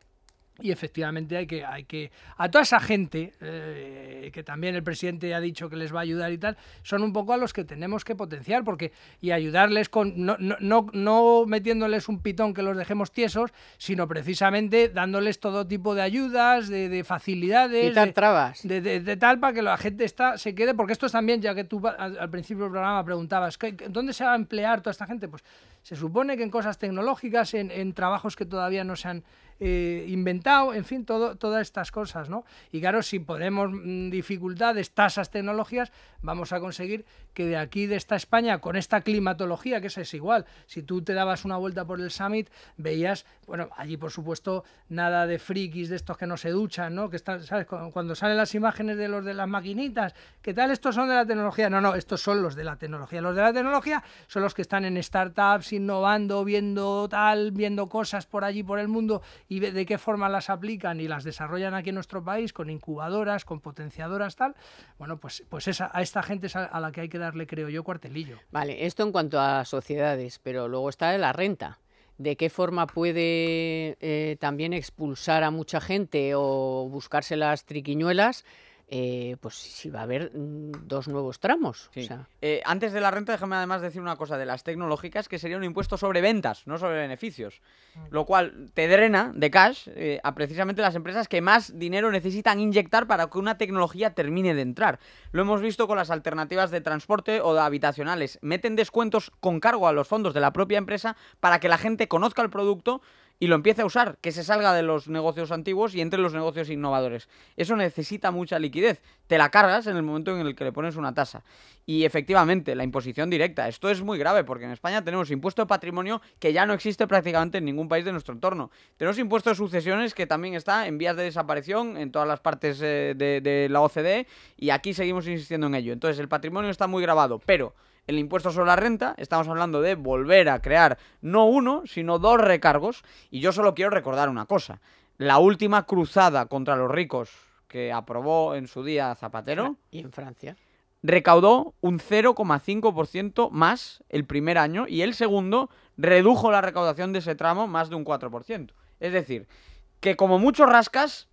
y efectivamente hay que, hay que, a toda esa gente, eh, que también el presidente ha dicho que les va a ayudar y tal, son un poco a los que tenemos que potenciar, porque, y ayudarles con, no, no, no, metiéndoles un pitón que los dejemos tiesos, sino precisamente dándoles todo tipo de ayudas, de, facilidades. y de, trabas. De, tal para que la gente está, se quede, porque esto es también, ya que tú al, principio del programa preguntabas, ¿dónde se va a emplear toda esta gente? Pues se supone que en cosas tecnológicas, en, trabajos que todavía no se han eh, inventado, en fin, todas estas cosas, ¿no? Y claro, si ponemos mm, dificultades, tasas, tecnologías, vamos a conseguir que de aquí, de esta España, con esta climatología, que esa es igual, si tú te dabas una vuelta por el summit, veías, bueno, allí por supuesto, nada de frikis de estos que no se duchan, ¿no? Que están, ¿sabes? Cuando salen las imágenes de los de las maquinitas, ¿qué tal? Estos son de la tecnología. No, no, estos son los de la tecnología. Los de la tecnología son los que están en startups y innovando, viendo tal, viendo cosas por allí, por el mundo, y de qué forma las aplican y las desarrollan aquí en nuestro país, con incubadoras, con potenciadoras, tal, bueno, pues, pues a esta gente es a, la que hay que darle, creo yo, cuartelillo. Vale, esto en cuanto a sociedades, pero luego está la renta de qué forma puede eh, también expulsar a mucha gente o buscarse las triquiñuelas eh, pues sí va a haber mm, dos nuevos tramos. Eh, antes de la renta, déjame además decir una cosa de las tecnológicas, que sería un impuesto sobre ventas, no sobre beneficios, mm. lo cual te drena de cash eh, a precisamente las empresas que más dinero necesitan inyectar para que una tecnología termine de entrar. Lo hemos visto con las alternativas de transporte o habitacionales. Meten descuentos con cargo a los fondos de la propia empresa para que la gente conozca el producto y lo empieza a usar, que se salga de los negocios antiguos y entre los negocios innovadores. Eso necesita mucha liquidez. Te la cargas en el momento en el que le pones una tasa. Y efectivamente, la imposición directa. Esto es muy grave porque en España tenemos impuesto de patrimonio que ya no existe prácticamente en ningún país de nuestro entorno. Tenemos impuesto de sucesiones que también está en vías de desaparición en todas las partes eh, de, de la OCDE y aquí seguimos insistiendo en ello. Entonces, el patrimonio está muy grabado, pero el impuesto sobre la renta, estamos hablando de volver a crear no uno, sino dos recargos. Y yo solo quiero recordar una cosa. La última cruzada contra los ricos que aprobó en su día Zapatero. Y en Francia. Recaudó un 0,5% más el primer año y el segundo redujo la recaudación de ese tramo más de un 4%. Es decir, que como muchos rascas,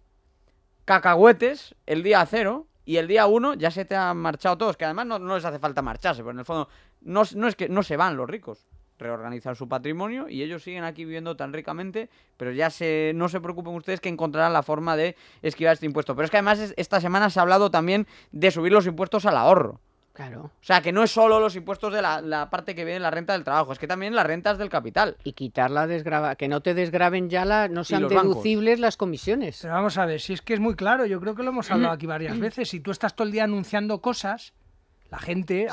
cacahuetes el día cero y el día uno ya se te han marchado todos, que además no, les hace falta marcharse, pero en el fondo no, es que no se van los ricos, reorganizan su patrimonio y ellos siguen aquí viviendo tan ricamente, pero ya se, no se preocupen ustedes que encontrarán la forma de esquivar este impuesto. Pero es que además esta semana se ha hablado también de subir los impuestos al ahorro. Claro. O sea, que no es solo los impuestos de la, parte que viene la renta del trabajo, es que también las rentas del capital. Y quitar la desgrava, que no te desgraven ya la, no sean deducibles las comisiones. Pero vamos a ver, si es que es muy claro, yo creo que lo hemos hablado mm. aquí varias veces. Si tú estás todo el día anunciando cosas, la gente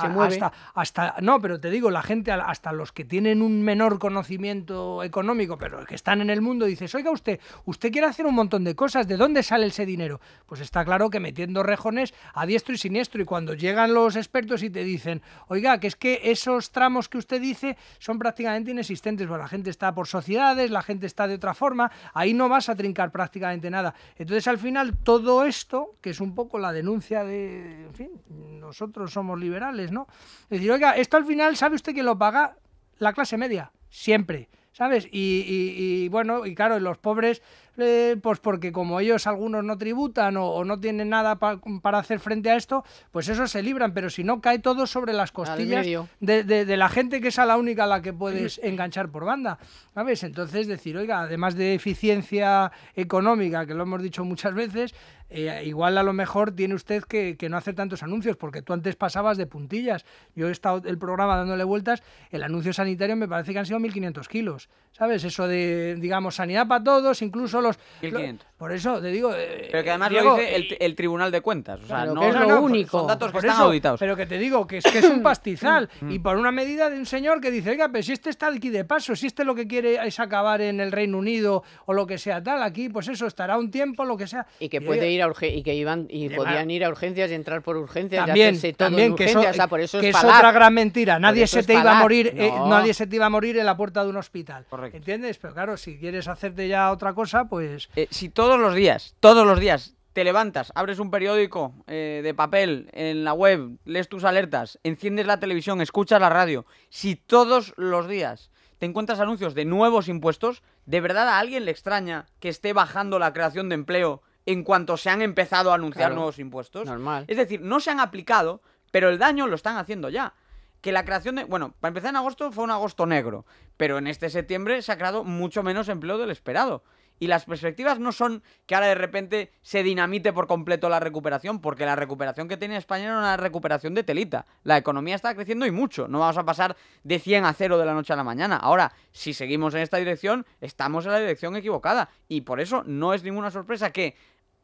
Hasta, no, pero te digo, la gente hasta los que tienen un menor conocimiento económico, pero que están en el mundo, dices, oiga usted, usted quiere hacer un montón de cosas, ¿de dónde sale ese dinero? Pues está claro que metiendo rejones a diestro y siniestro y cuando llegan los expertos y te dicen, oiga, que es que esos tramos que usted dice son prácticamente inexistentes, bueno, la gente está por sociedades, la gente está de otra forma, ahí no vas a trincar prácticamente nada. Entonces al final todo esto, que es un poco la denuncia de, en fin, nosotros somos liberales, ¿no? Es decir, oiga, esto al final, ¿sabe usted que lo paga la clase media? Siempre. ¿sabes? Y, y, bueno, y claro, los pobres, eh, pues porque como ellos algunos no tributan o, no tienen nada para hacer frente a esto, pues eso se libran, pero si no, cae todo sobre las costillas de, la gente que es a la única a la que puedes enganchar por banda, ¿sabes? Entonces decir, oiga, además de eficiencia económica, que lo hemos dicho muchas veces, eh, igual a lo mejor tiene usted que, no hacer tantos anuncios, porque tú antes pasabas de puntillas. Yo he estado el programa dándole vueltas, el anuncio sanitario me parece que han sido 1.500 kilos, ¿sabes? Eso de, digamos, sanidad para todos, incluso los... 1.500. por eso, te digo... Eh, pero que además lo dice el, Tribunal de Cuentas, o sea, no es lo único. Son datos que están auditados. Pero que te digo, que es un pastizal, mm. y por una medida de un señor que dice, oiga, pero si este está aquí de paso, si este lo que quiere es acabar en el Reino Unido o lo que sea tal, aquí pues eso estará un tiempo, lo que sea. Y que puede ir y que iban y podían ir a urgencias y entrar por urgencias también, también, que es, otra gran mentira. Nadie se te iba a morir, eh, nadie se te iba a morir en la puerta de un hospital. ¿Entiendes? Pero claro, si quieres hacerte ya otra cosa, pues eh, si todos los días, todos los días te levantas, abres un periódico eh, de papel en la web, lees tus alertas, enciendes la televisión, escuchas la radio. Si todos los días te encuentras anuncios de nuevos impuestos, ¿de verdad a alguien le extraña que esté bajando la creación de empleo en cuanto se han empezado a anunciar nuevos impuestos. Normal. Es decir, no se han aplicado, pero el daño lo están haciendo ya. Que la creación de. Bueno, para empezar en agosto fue un agosto negro, pero en este septiembre se ha creado mucho menos empleo del esperado y las perspectivas no son que ahora de repente se dinamite por completo la recuperación, porque la recuperación que tiene España era una recuperación de telita. La economía está creciendo y mucho. No vamos a pasar de 100 a 0 de la noche a la mañana. Ahora, si seguimos en esta dirección, estamos en la dirección equivocada. Y por eso no es ninguna sorpresa que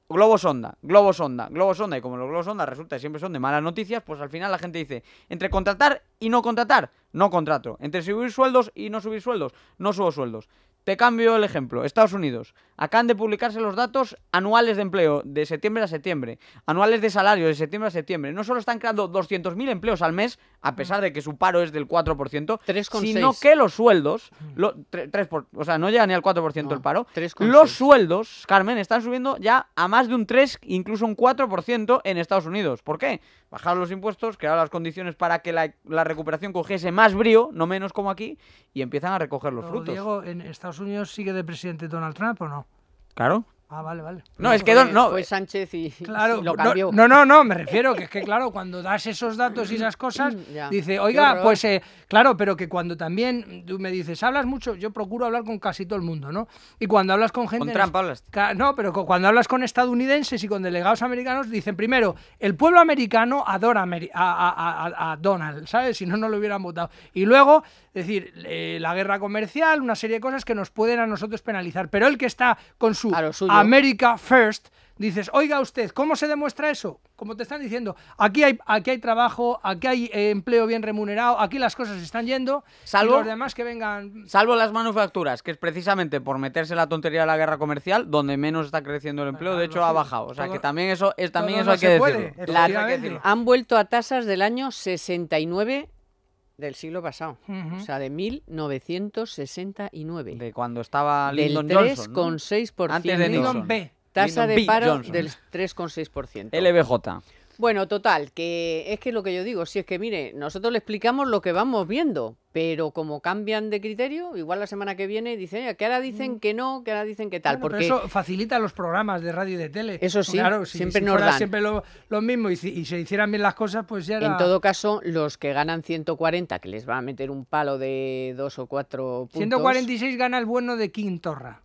Globo sonda, globo sonda, globo sonda. Y como los globos sonda resulta que siempre son de malas noticias, pues al final la gente dice, entre contratar y no contratar, no contrato. Entre subir sueldos y no subir sueldos, no subo sueldos. Te cambio el ejemplo. Estados Unidos. Acaban de publicarse los datos anuales de empleo de septiembre a septiembre. Anuales de salario de septiembre a septiembre. No solo están creando 200.000 empleos al mes, a pesar de que su paro es del 4%, 3, sino que los sueldos... Lo, o sea, no llega ni al 4% el paro. los sueldos, Carmen, están subiendo ya a más de un 3, incluso un 4% en Estados Unidos. ¿Por qué? bajar los impuestos, crearon las condiciones para que la, recuperación cogiese más brío, no menos como aquí, y empiezan a recoger los frutos. Diego, ¿en Estados Unidos sigue de presidente Donald Trump o no? Claro, Ah, vale, vale. No, es que no. Fue Sánchez y, lo cambió. No, no, no, me refiero que es que, claro, cuando das esos datos y esas cosas, dice, oiga, pues eh, claro, pero que cuando también tú me dices, hablas mucho, yo procuro hablar con casi todo el mundo, ¿no? Y cuando hablas con gente. Con Trump hablas. No, pero cuando hablas con estadounidenses y con delegados americanos, dicen primero, el pueblo americano adora a, Donald, ¿sabes? Si no, no lo hubieran votado. Y luego, decir, eh, la guerra comercial, una serie de cosas que nos pueden a nosotros penalizar. Pero el que está con su. A America First, dices, oiga usted, ¿cómo se demuestra eso? Como te están diciendo, aquí hay, aquí hay trabajo, aquí hay eh, empleo bien remunerado, aquí las cosas están yendo, salvo los demás que vengan... Salvo las manufacturas, que es precisamente por meterse la tontería de la guerra comercial, donde menos está creciendo el empleo, de hecho ha bajado. O sea que también eso, es, también eso hay, que decirlo. Han vuelto a tasas del año 69 del siglo pasado, o sea, de 1969. De cuando estaba Lyndon del 3, Johnson. ¿no? Antes de B. Tasa de paro del 3,6%. LBJ. Bueno, total, que es que lo que yo digo, si es que mire, nosotros le explicamos lo que vamos viendo, pero como cambian de criterio, igual la semana que viene dicen, que ahora dicen mm. que no, que ahora dicen que tal. porque eso facilita los programas de radio y de tele. Eso sí, claro, siempre si nos fuera dan. siempre lo, mismo y si se hicieran bien las cosas, pues ya. En todo caso, los que ganan 140, que les va a meter un palo de dos o cuatro puntos. 146 gana el bueno de Quintorra.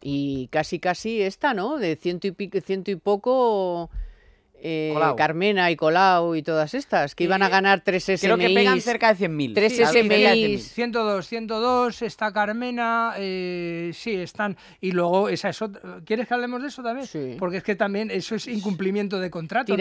Y casi, casi esta, ¿no? De ciento y, ciento y poco eh, Carmena y Colau y todas estas, que iban a ganar 3 SMIs. Creo que pegan cerca de 100.000. 3 sí, SMIs. 102, 102, está Carmena, eh, sí, están. Y luego, esa es ¿quieres que hablemos de eso también? Porque es que también eso es incumplimiento de contrato.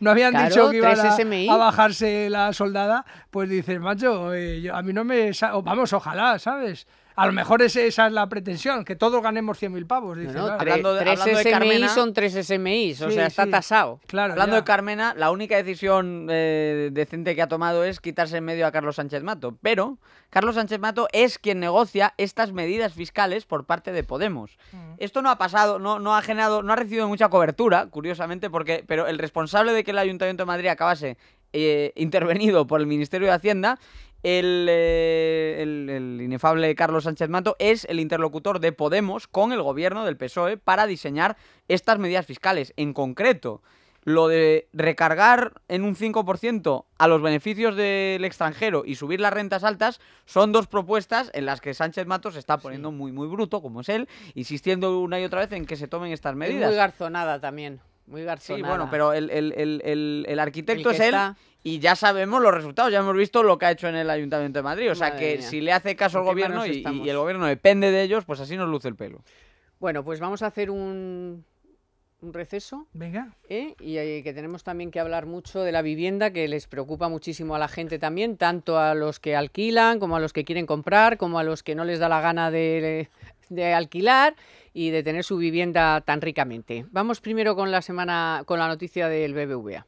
no, habían dicho que iban a, bajarse la soldada. Pues dices, macho, eh, a mí no me. Vamos, ojalá, ¿sabes? A lo mejor esa es la pretensión, que todos ganemos 100.000 pavos. Dice, hablando de, de SMI son tres SMI, o sea, está tasado. hablando de Carmena, la única decisión eh, decente que ha tomado es quitarse en medio a Carlos Sánchez Mato. Pero Carlos Sánchez Mato es quien negocia estas medidas fiscales por parte de Podemos. Mm. Esto no ha pasado, no, ha generado, no ha recibido mucha cobertura, curiosamente, porque pero el responsable de que el Ayuntamiento de Madrid acabase eh, intervenido por el Ministerio de Hacienda eh, el, el, inefable Carlos Sánchez Mato es el interlocutor de Podemos con el gobierno del PSOE para diseñar estas medidas fiscales. En concreto, lo de recargar en un 5% a los beneficios del extranjero y subir las rentas altas son dos propuestas en las que Sánchez Mato se está poniendo muy, muy bruto, como es él, insistiendo una y otra vez en que se tomen estas medidas. muy garzonada también. Muy garzonada. Sí, bueno, pero el, arquitecto es él y ya sabemos los resultados, ya hemos visto lo que ha hecho en el Ayuntamiento de Madrid. O sea que si le hace caso al gobierno y, el gobierno depende de ellos, pues así nos luce el pelo. Bueno, pues vamos a hacer un, un receso. Venga. ¿eh? Y, eh, que tenemos también que hablar mucho de la vivienda, que les preocupa muchísimo a la gente también, tanto a los que alquilan, como a los que quieren comprar, como a los que no les da la gana de, de alquilar y de tener su vivienda tan ricamente. Vamos primero con la semana, con la noticia del BBVA.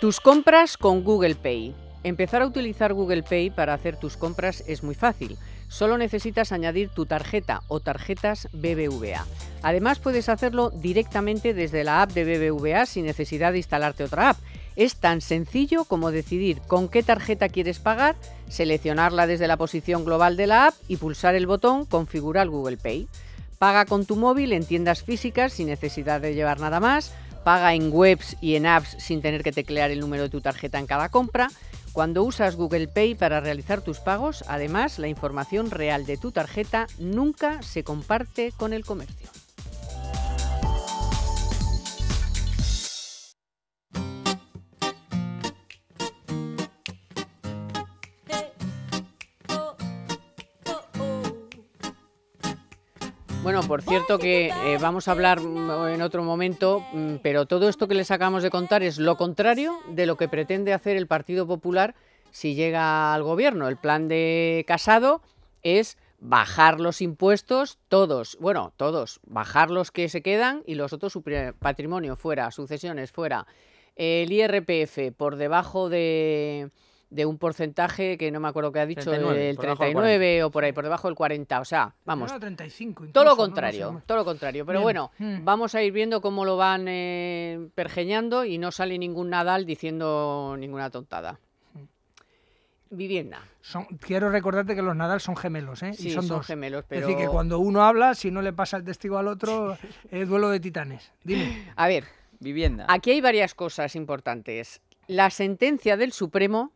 Tus compras con Google Pay. Empezar a utilizar Google Pay para hacer tus compras es muy fácil. Solo necesitas añadir tu tarjeta o tarjetas BBVA. Además puedes hacerlo directamente desde la app de BBVA sin necesidad de instalarte otra app. Es tan sencillo como decidir con qué tarjeta quieres pagar, seleccionarla desde la posición global de la app y pulsar el botón Configurar Google Pay. Paga con tu móvil en tiendas físicas sin necesidad de llevar nada más Paga en webs y en apps sin tener que teclear el número de tu tarjeta en cada compra. Cuando usas Google Pay para realizar tus pagos, además, la información real de tu tarjeta nunca se comparte con el comercio. Bueno, por cierto que eh, vamos a hablar mm, en otro momento, mm, pero todo esto que les acabamos de contar es lo contrario de lo que pretende hacer el Partido Popular si llega al gobierno. El plan de Casado es bajar los impuestos, todos, bueno, todos, bajar los que se quedan y los otros, su patrimonio fuera, sucesiones fuera, el IRPF por debajo de de un porcentaje que no me acuerdo que ha dicho, el del 39 o por ahí, por debajo del 40. O sea, vamos. todo lo contrario, todo lo contrario. Pero bueno, mm. vamos a ir viendo cómo lo van eh, pergeñando y no sale ningún Nadal diciendo ninguna tontada. Vivienda. quiero recordarte que los Nadal son gemelos, ¿eh? y son, dos. gemelos, pero... Es decir, que cuando uno habla, si no le pasa el testigo al otro, es duelo de titanes. Dime. A ver. Vivienda. Aquí hay varias cosas importantes. La sentencia del Supremo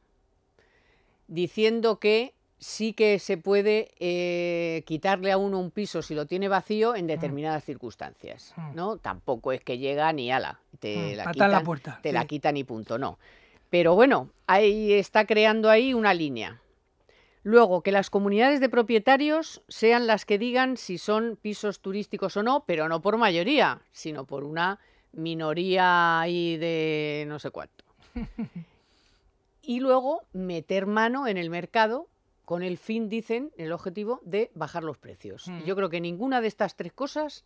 diciendo que sí que se puede eh, quitarle a uno un piso si lo tiene vacío en mm. determinadas circunstancias, mm. ¿no? Tampoco es que llega ni ala, te mm, la quitan, te la quitan y punto, no. Pero bueno, ahí está creando ahí una línea. Luego, que las comunidades de propietarios sean las que digan si son pisos turísticos o no, pero no por mayoría, sino por una minoría ahí de no sé cuánto. y luego meter mano en el mercado con el fin, dicen, el objetivo de bajar los precios. Hmm. Yo creo que ninguna de estas tres cosas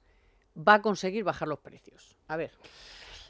va a conseguir bajar los precios. A ver.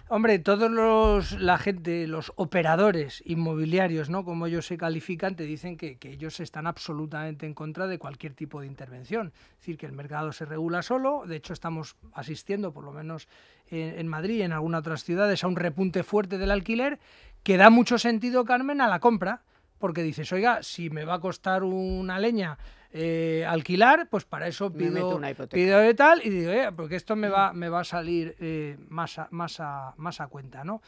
Hombre, todos los la gente, los operadores inmobiliarios, ¿no? Como ellos se califican, te dicen que, ellos están absolutamente en contra de cualquier tipo de intervención. Es decir, que el mercado se regula solo. De hecho, estamos asistiendo, por lo menos en, en Madrid y en algunas otras ciudades, a un repunte fuerte del alquiler que da mucho sentido, Carmen, a la compra, porque dices, oiga, si me va a costar una leña eh, alquilar, pues para eso pido, una pido de tal y digo, oye, porque esto me mm. va, me va a salir eh, más, a, más, más a cuenta, ¿no?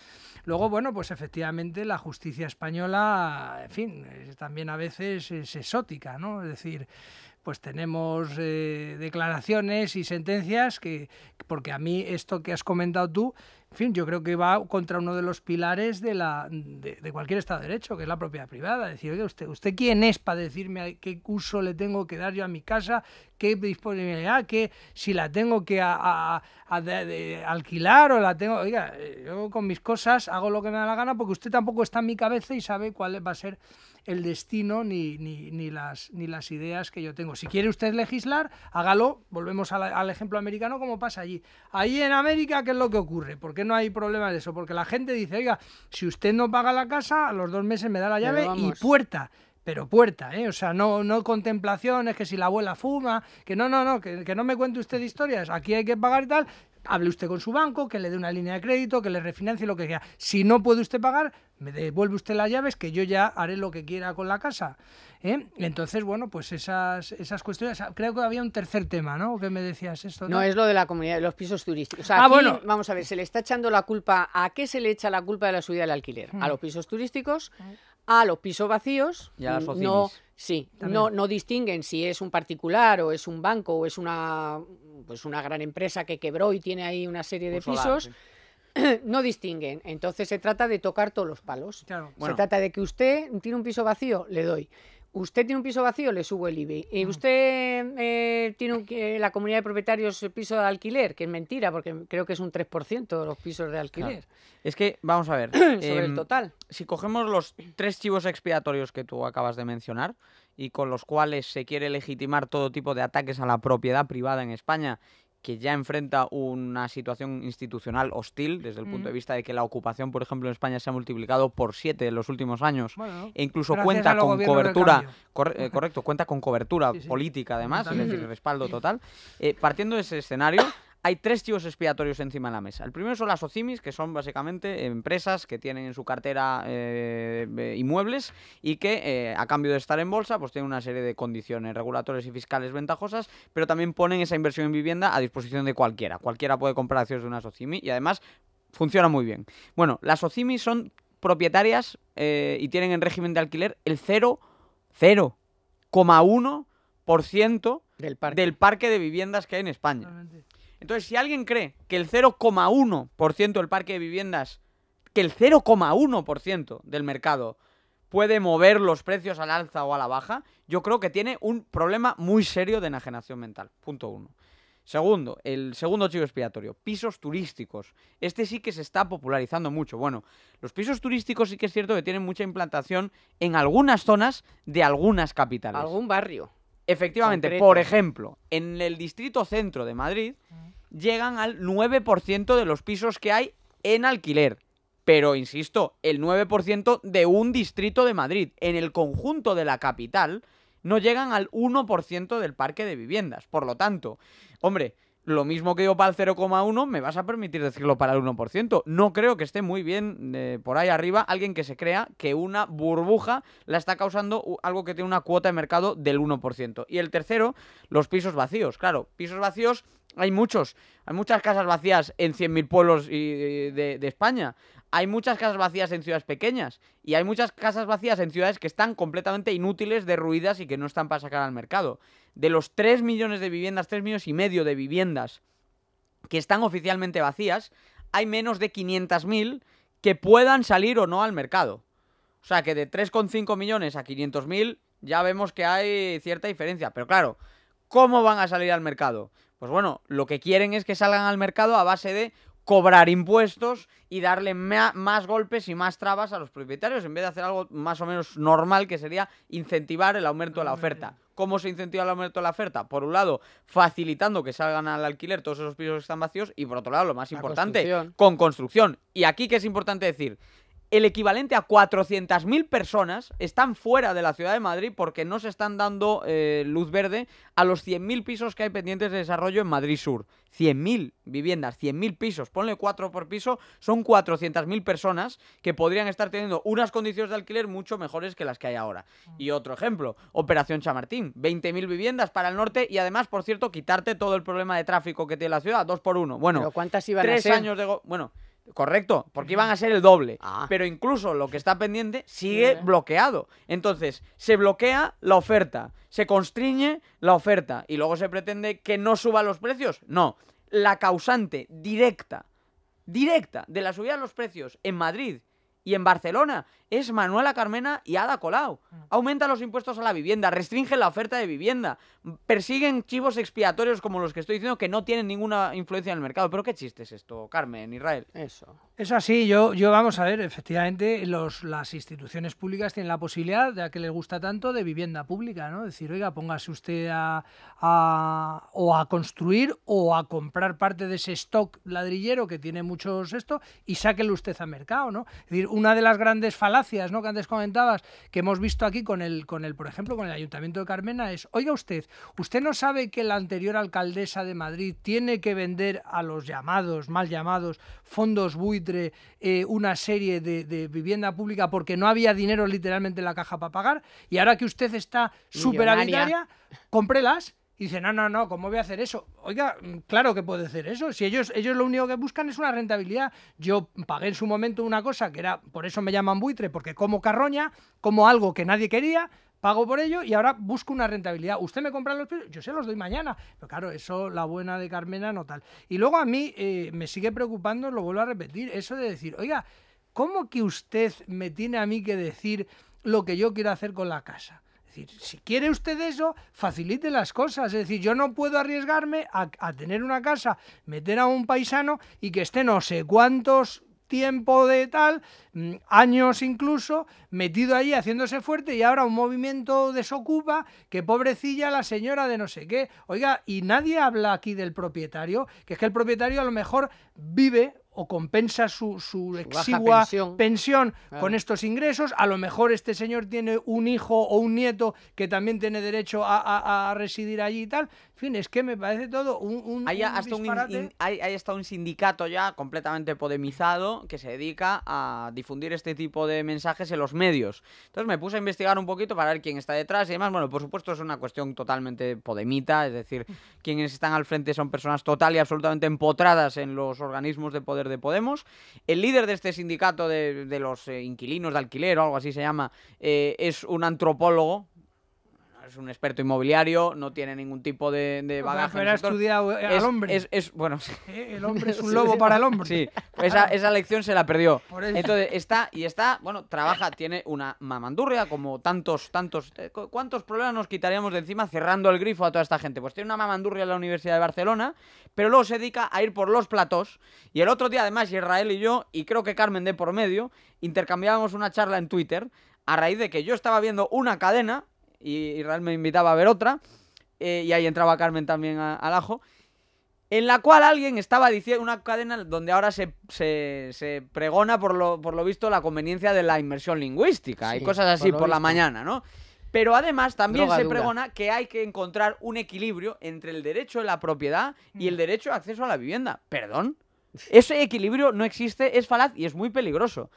Luego, bueno, pues efectivamente la justicia española, en fin, también a veces es exótica, ¿no? Es decir, pues tenemos eh, declaraciones y sentencias que, porque a mí esto que has comentado tú, en fin, yo creo que va contra uno de los pilares de, la, de, cualquier Estado de Derecho, que es la propiedad privada. Decir, oye, usted, ¿usted quién es para decirme qué uso le tengo que dar yo a mi casa, qué disponibilidad, que si la tengo que alquilar o la tengo... Oiga, eh, yo con mis cosas hago lo que me da la gana porque usted tampoco está en mi cabeza y sabe cuál va a ser el destino ni, ni, las, ni las ideas que yo tengo. Si quiere usted legislar, hágalo, volvemos al ejemplo americano, como pasa allí. Ahí en América, ¿qué es lo que ocurre? ¿Por qué no hay problema de eso? Porque la gente dice, oiga, si usted no paga la casa, a los dos meses me da la llave y puerta pero puerta, ¿eh? O sea, no, no contemplaciones, que si la abuela fuma, que no, no, no, que, que, no me cuente usted historias, aquí hay que pagar y tal hable usted con su banco, que le dé una línea de crédito, que le refinancie lo que sea. Si no puede usted pagar, me devuelve usted las llaves, que yo ya haré lo que quiera con la casa. ¿eh? Entonces, bueno, pues esas, esas cuestiones. Creo que había un tercer tema, ¿no? ¿Qué me decías esto? No, es lo de la comunidad, los pisos turísticos. ah, bueno. Vamos a ver, se le está echando la culpa. ¿A qué se le echa la culpa de la subida del alquiler? ¿A mm. los pisos turísticos? Mm a los pisos vacíos. Mm, no, sí, no, no distinguen si es un particular o es un banco o es una, pues una gran empresa que quebró y tiene ahí una serie de pisos. no distinguen. Entonces se trata de tocar todos los palos. Se trata de que usted tiene un piso vacío, le doy. Usted tiene un piso vacío, le subo el IBI. Y usted eh, tiene la comunidad de propietarios piso de alquiler, que es mentira, porque creo que es un 3% de los pisos de alquiler. Es que, vamos a ver. el em, total. Si cogemos los tres chivos expiatorios que tú acabas de mencionar y con los cuales se quiere legitimar todo tipo de ataques a la propiedad privada en España que ya enfrenta una situación institucional hostil desde el punto mm. de vista de que la ocupación, por ejemplo, en España se ha multiplicado por siete en los últimos años e incluso cuenta con cobertura, eh, correcto, cuenta con cobertura política además, es decir, respaldo total. Eh, partiendo de ese escenario, hay tres chivos expiatorios encima de la mesa. El primero son las OCIMIS, que son básicamente empresas que tienen en su cartera eh, eh, inmuebles y que eh, a cambio de estar en bolsa, pues tienen una serie de condiciones regulatorias y fiscales ventajosas, pero también ponen esa inversión en vivienda a disposición de cualquiera. Cualquiera puede comprar acciones de una Ocimi y además funciona muy bien. Bueno, las Ocimis son propietarias y tienen en régimen de alquiler el 0,1% del parque. del parque de viviendas que hay en España. Entonces, si alguien cree que el 0,1% del parque de viviendas, que el 0,1% del mercado puede mover los precios al alza o a la baja, yo creo que tiene un problema muy serio de enajenación mental. Punto uno. Segundo, el segundo chico expiatorio, pisos turísticos. Este sí que se está popularizando mucho. Bueno, los pisos turísticos sí que es cierto que tienen mucha implantación en algunas zonas de algunas capitales. Algún barrio. Efectivamente, por ejemplo, en el distrito centro de Madrid, llegan al 9% de los pisos que hay en alquiler. Pero, insisto, el 9% de un distrito de Madrid, en el conjunto de la capital, no llegan al 1% del parque de viviendas. Por lo tanto, hombre, lo mismo que yo para el 0,1, me vas a permitir decirlo para el 1%. No creo que esté muy bien eh, por ahí arriba alguien que se crea que una burbuja la está causando algo que tiene una cuota de mercado del 1%. Y el tercero, los pisos vacíos. Claro, pisos vacíos hay muchos. Hay muchas casas vacías en 100.000 pueblos de, de España. Hay muchas casas vacías en ciudades pequeñas. Y hay muchas casas vacías en ciudades que están completamente inútiles, derruidas y que no están para sacar al mercado. De los 3 millones de viviendas, 3 millones y medio de viviendas que están oficialmente vacías, hay menos de 500.000 que puedan salir o no al mercado. O sea que de 3,5 millones a 500.000 ya vemos que hay cierta diferencia. Pero claro, ¿cómo van a salir al mercado? Pues bueno, lo que quieren es que salgan al mercado a base de cobrar impuestos y darle más golpes y más trabas a los propietarios en vez de hacer algo más o menos normal que sería incentivar el aumento de la oferta. ¿Cómo se incentiva el aumento de la oferta? Por un lado, facilitando que salgan al alquiler todos esos pisos que están vacíos y por otro lado, lo más importante, con construcción. Y aquí que es importante decir, el equivalente a 400.000 personas están fuera de la ciudad de Madrid porque no se están dando eh, luz verde a los 100.000 pisos que hay pendientes de desarrollo en Madrid Sur. 100.000 viviendas, 100.000 pisos, ponle 4 por piso, son 400.000 personas que podrían estar teniendo unas condiciones de alquiler mucho mejores que las que hay ahora. Mm. Y otro ejemplo, Operación Chamartín, 20.000 viviendas para el norte y además, por cierto, quitarte todo el problema de tráfico que tiene la ciudad, dos por uno. Bueno, ¿cuántas iban a ser? años de... bueno... Correcto, porque iban a ser el doble. Ah. Pero incluso lo que está pendiente sigue bloqueado. Entonces, se bloquea la oferta, se constriñe la oferta y luego se pretende que no suban los precios. No, la causante directa, directa de la subida de los precios en Madrid y en Barcelona es Manuela Carmena y Ada Colau. Mm. Aumenta los impuestos a la vivienda, restringe la oferta de vivienda, persiguen chivos expiatorios como los que estoy diciendo que no tienen ninguna influencia en el mercado. Pero qué chiste es esto, Carmen, Israel. Eso. Es así, yo, yo vamos a ver, efectivamente, las instituciones públicas tienen la posibilidad, de que les gusta tanto, de vivienda pública, ¿no? Decir, oiga, póngase usted a, o a construir o a comprar parte de ese stock ladrillero que tiene muchos esto y sáquelo usted a mercado, ¿no? decir, una de las grandes Gracias, ¿no? que antes comentabas, que hemos visto aquí con el, con el, por ejemplo, con el Ayuntamiento de Carmena, es, oiga usted, ¿usted no sabe que la anterior alcaldesa de Madrid tiene que vender a los llamados, mal llamados, fondos buitre, eh, una serie de, vivienda pública porque no había dinero literalmente en la caja para pagar? Y ahora que usted está superavitaria, cómprelas. Y dice, no, no, no, ¿cómo voy a hacer eso? Oiga, mm, claro que puede hacer eso. Si ellos, ellos lo único que buscan es una rentabilidad. Yo pagué en su momento una cosa que era, por eso me llaman buitre, porque como carroña, como algo que nadie quería, pago por ello y ahora busco una rentabilidad. Usted me compra los pisos? yo se los doy mañana. Pero claro, eso la buena de Carmena no tal. Y luego a mí eh, me sigue preocupando, lo vuelvo a repetir, eso de decir, oiga, ¿cómo que usted me tiene a mí que decir lo que yo quiero hacer con la casa? si quiere usted eso, facilite las cosas. Es decir, yo no puedo arriesgarme a, tener una casa, meter a un paisano y que esté no sé cuántos tiempo de tal, mm, años incluso, metido ahí haciéndose fuerte y ahora un movimiento desocupa, que pobrecilla la señora de no sé qué. Oiga, y nadie habla aquí del propietario, que es que el propietario a lo mejor vive o compensa su, su exigua pensión, con estos ingresos. A lo mejor este señor tiene un hijo o un nieto que también tiene derecho a, a residir allí y tal fin, es que me parece todo un, hay, hasta Un hay, hasta un sindicato ya completamente podemizado que se dedica a difundir este tipo de mensajes en los medios. Entonces me puse a investigar un poquito para ver quién está detrás y demás. Bueno, por supuesto es una cuestión totalmente podemita, es decir, quienes están al frente son personas total y absolutamente empotradas en los organismos de poder de Podemos. El líder de este sindicato de, de los eh, inquilinos de alquiler o algo así se llama eh, es un antropólogo, es un experto inmobiliario, no tiene ningún tipo de, bagaje. Pero ha estudiado al hombre. Es, bueno, eh, El hombre es un lobo para el hombre. Sí, esa, lección se la perdió. Entonces está, y está, bueno, trabaja, tiene una mamandurria, como tantos, tantos. Eh, ¿Cuántos problemas nos quitaríamos de encima cerrando el grifo a toda esta gente? Pues tiene una mamandurria en la Universidad de Barcelona, pero luego se dedica a ir por los platos. Y el otro día, además, Israel y yo, y creo que Carmen de por medio, intercambiábamos una charla en Twitter a raíz de que yo estaba viendo una cadena y, Real me invitaba a ver otra. Eh, y ahí entraba Carmen también al ajo. En la cual alguien estaba diciendo una cadena donde ahora se, pregona, por lo, por lo visto, la conveniencia de la inmersión lingüística y cosas así por, la mañana, ¿no? Pero además también se pregona que hay que encontrar un equilibrio entre el derecho a la propiedad y el mm. derecho a acceso a la vivienda. Perdón. Ese equilibrio no existe, es falaz y es muy peligroso.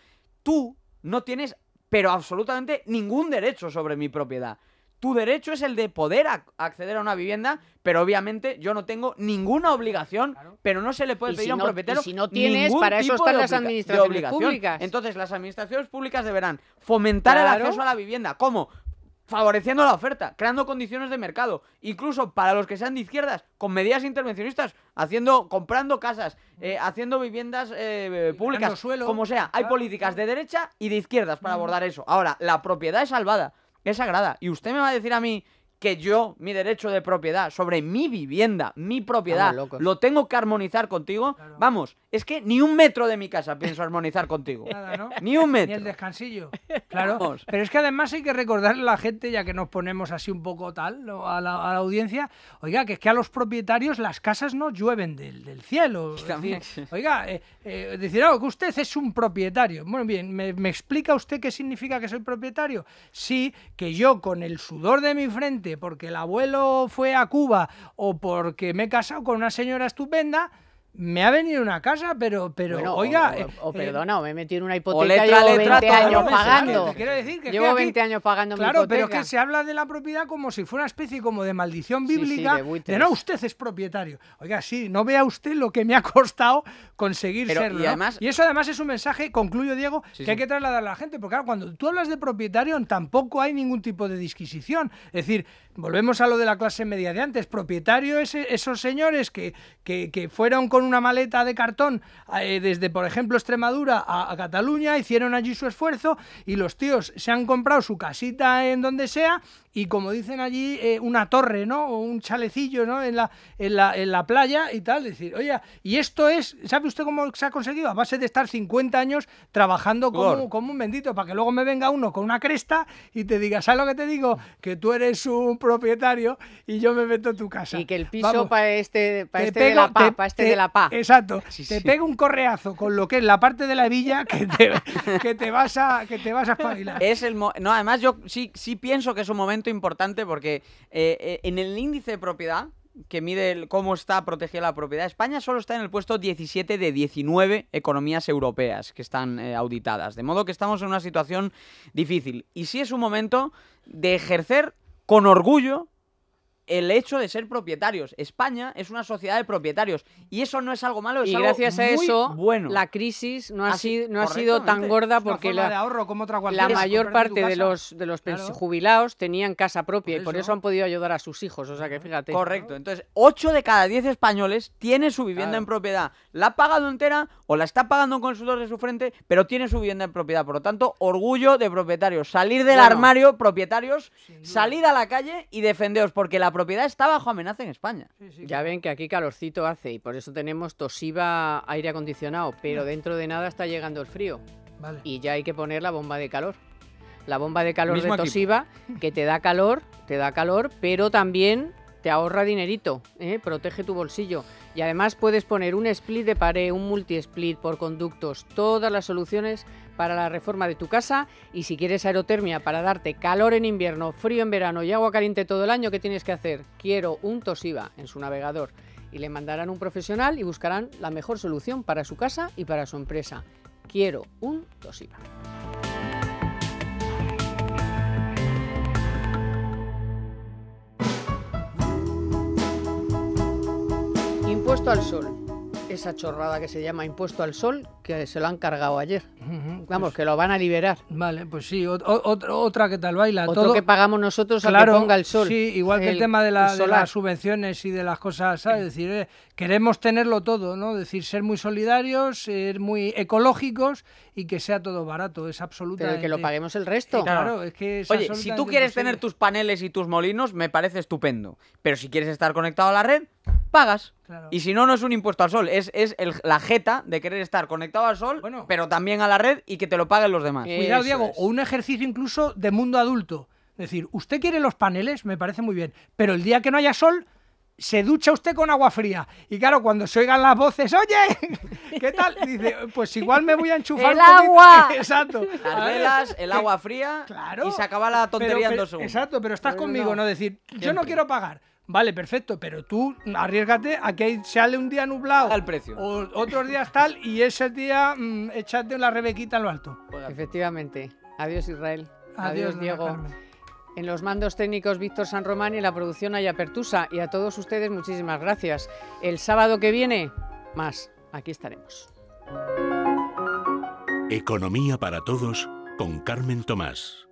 Tú no tienes, pero absolutamente ningún derecho sobre mi propiedad. Tu derecho es el de poder acceder a una vivienda, pero obviamente yo no tengo ninguna obligación, pero no se le puede pedir a un propietario. si no tienes, para eso están las administraciones públicas. Entonces, las administraciones públicas deberán fomentar el acceso a la vivienda. ¿Cómo? favoreciendo la oferta, creando condiciones de mercado, incluso para los que sean de izquierdas, con medidas intervencionistas, haciendo, comprando casas, eh, haciendo viviendas eh, eh, públicas, suelo, como sea. Hay políticas de derecha y de izquierdas para abordar eso. Ahora, la propiedad es salvada es sagrada. Y usted me va a decir a mí que yo, mi derecho de propiedad sobre mi vivienda, mi propiedad, lo tengo que armonizar contigo, vamos, es que ni un metro de mi casa pienso armonizar contigo. Ni un metro. Ni el descansillo. Claro. Pero es que además hay que recordarle a la gente, ya que nos ponemos así un poco tal, a la, audiencia, oiga, que es que a los propietarios las casas no llueven del, cielo. oiga, eh, eh, decir, algo, que usted es un propietario. Bueno, bien, ¿me explica usted qué significa que soy propietario? Sí, que yo con el sudor de mi frente porque el abuelo fue a Cuba o porque me he casado con una señora estupenda, me ha venido una casa, pero, pero oiga. O, eh, perdona, me he metido en una hipoteca. O llevo 20 años pagando. quiero decir que llevo 20 años pagando mi hipoteca. pero es que se habla de la propiedad como si fuera una especie como de maldición bíblica. de, no, usted es propietario. Oiga, sí, no vea usted lo que me ha costado conseguir serlo. Y, eso además es un mensaje, concluyo, Diego, que hay que trasladar a la gente. Porque claro, cuando tú hablas de propietario, tampoco hay ningún tipo de disquisición. Es decir, volvemos a lo de la clase media de antes. Propietario e, esos señores que, que, que fueron con una maleta de cartón eh, desde, por ejemplo, Extremadura a, a, Cataluña, hicieron allí su esfuerzo y los tíos se han comprado su casita en donde sea y como dicen allí, eh, una torre, ¿no? O un chalecillo, ¿no? En la, en la, playa y tal. decir, oye, y esto es, ¿sabe usted cómo se ha conseguido? A base de estar 50 años trabajando como, un bendito, para que luego me venga uno con una cresta y te diga, ¿sabes lo que te digo? Que tú eres un propietario y yo me meto en tu casa. Y que el piso para este, este de la pa, este de la pa. Exacto. te pega un correazo con lo que es la parte de la villa que te, que te vas a que te vas a espabilar. Es el no, además yo sí, sí pienso que es un momento importante porque eh, eh, en el índice de propiedad, que mide cómo está protegida la propiedad. España solo está en el puesto 17 de 19 economías europeas que están eh, auditadas. De modo que estamos en una situación difícil. Y sí es un momento de ejercer con orgullo el hecho de ser propietarios. España es una sociedad de propietarios y eso no es algo malo, y gracias a eso, bueno. la crisis no ha, sido, no ha sido tan gorda porque la, la mayor parte de los, de los jubilados tenían casa propia y por eso han podido ayudar a sus hijos, o sea que fíjate. Correcto, entonces 8 de cada 10 españoles tiene su vivienda en propiedad. La ha pagado entera o la está pagando con consultor sudor de su frente, pero tiene su vivienda en propiedad. Por lo tanto, orgullo de propietarios. Salir del armario, propietarios, salir a la calle y defenderos porque la la propiedad está bajo amenaza en España. ya ven que aquí calorcito hace y por eso tenemos tosiva aire acondicionado, pero dentro de nada está llegando el frío. Y ya hay que poner la bomba de calor. La bomba de calor de tosiva que te da calor, te da calor, pero también te ahorra dinerito, ¿eh? protege tu bolsillo. Y además puedes poner un split de pared, un multi-split por conductos, todas las soluciones para la reforma de tu casa. Y si quieres aerotermia para darte calor en invierno, frío en verano y agua caliente todo el año, ¿qué tienes que hacer? Quiero un Toshiba en su navegador. Y le mandarán un profesional y buscarán la mejor solución para su casa y para su empresa. Quiero un Toshiba. impuesto al sol. Esa chorrada que se llama impuesto al sol, que se lo han cargado ayer. Pues Vamos, que lo van a liberar. Vale, pues sí, otra que tal baila. Otro que pagamos nosotros a que ponga el sol. Sí, igual que el tema de, las subvenciones y de las cosas, ¿sabes? Es decir, eh, queremos tenerlo todo, ¿no? Es decir, ser muy solidarios, ser muy ecológicos y que sea todo barato, es absolutamente... Pero que lo paguemos el resto. claro, es que Oye, si tú quieres tener tus paneles y tus molinos, me parece estupendo. Pero si quieres estar conectado a la red, pagas. Y si no, no es un impuesto al sol, es, es la jeta de querer estar conectado al sol, pero también a la red y que te lo paguen los demás. Cuidado, Diego, o un ejercicio incluso de mundo adulto. Es decir, usted quiere los paneles, me parece muy bien, pero el día que no haya sol, se ducha usted con agua fría. Y claro, cuando se oigan las voces, oye, ¿qué tal? Dice, pues igual me voy a enchufar. ¡El agua! Exacto. Las velas, el agua fría Claro. y se acaba la tontería en dos segundos. Exacto, pero estás conmigo, no, decir, yo no quiero pagar. Vale, perfecto, pero tú arriesgate a que sale un día nublado. Al precio. O otros días tal, y ese día échate mm, una rebequita a lo alto. Pues Efectivamente. Adiós, Israel. Adiós, Diego. En los mandos técnicos Víctor San Román y la producción Aya Pertusa. Y a todos ustedes, muchísimas gracias. El sábado que viene, más. Aquí estaremos. Economía para todos con Carmen Tomás.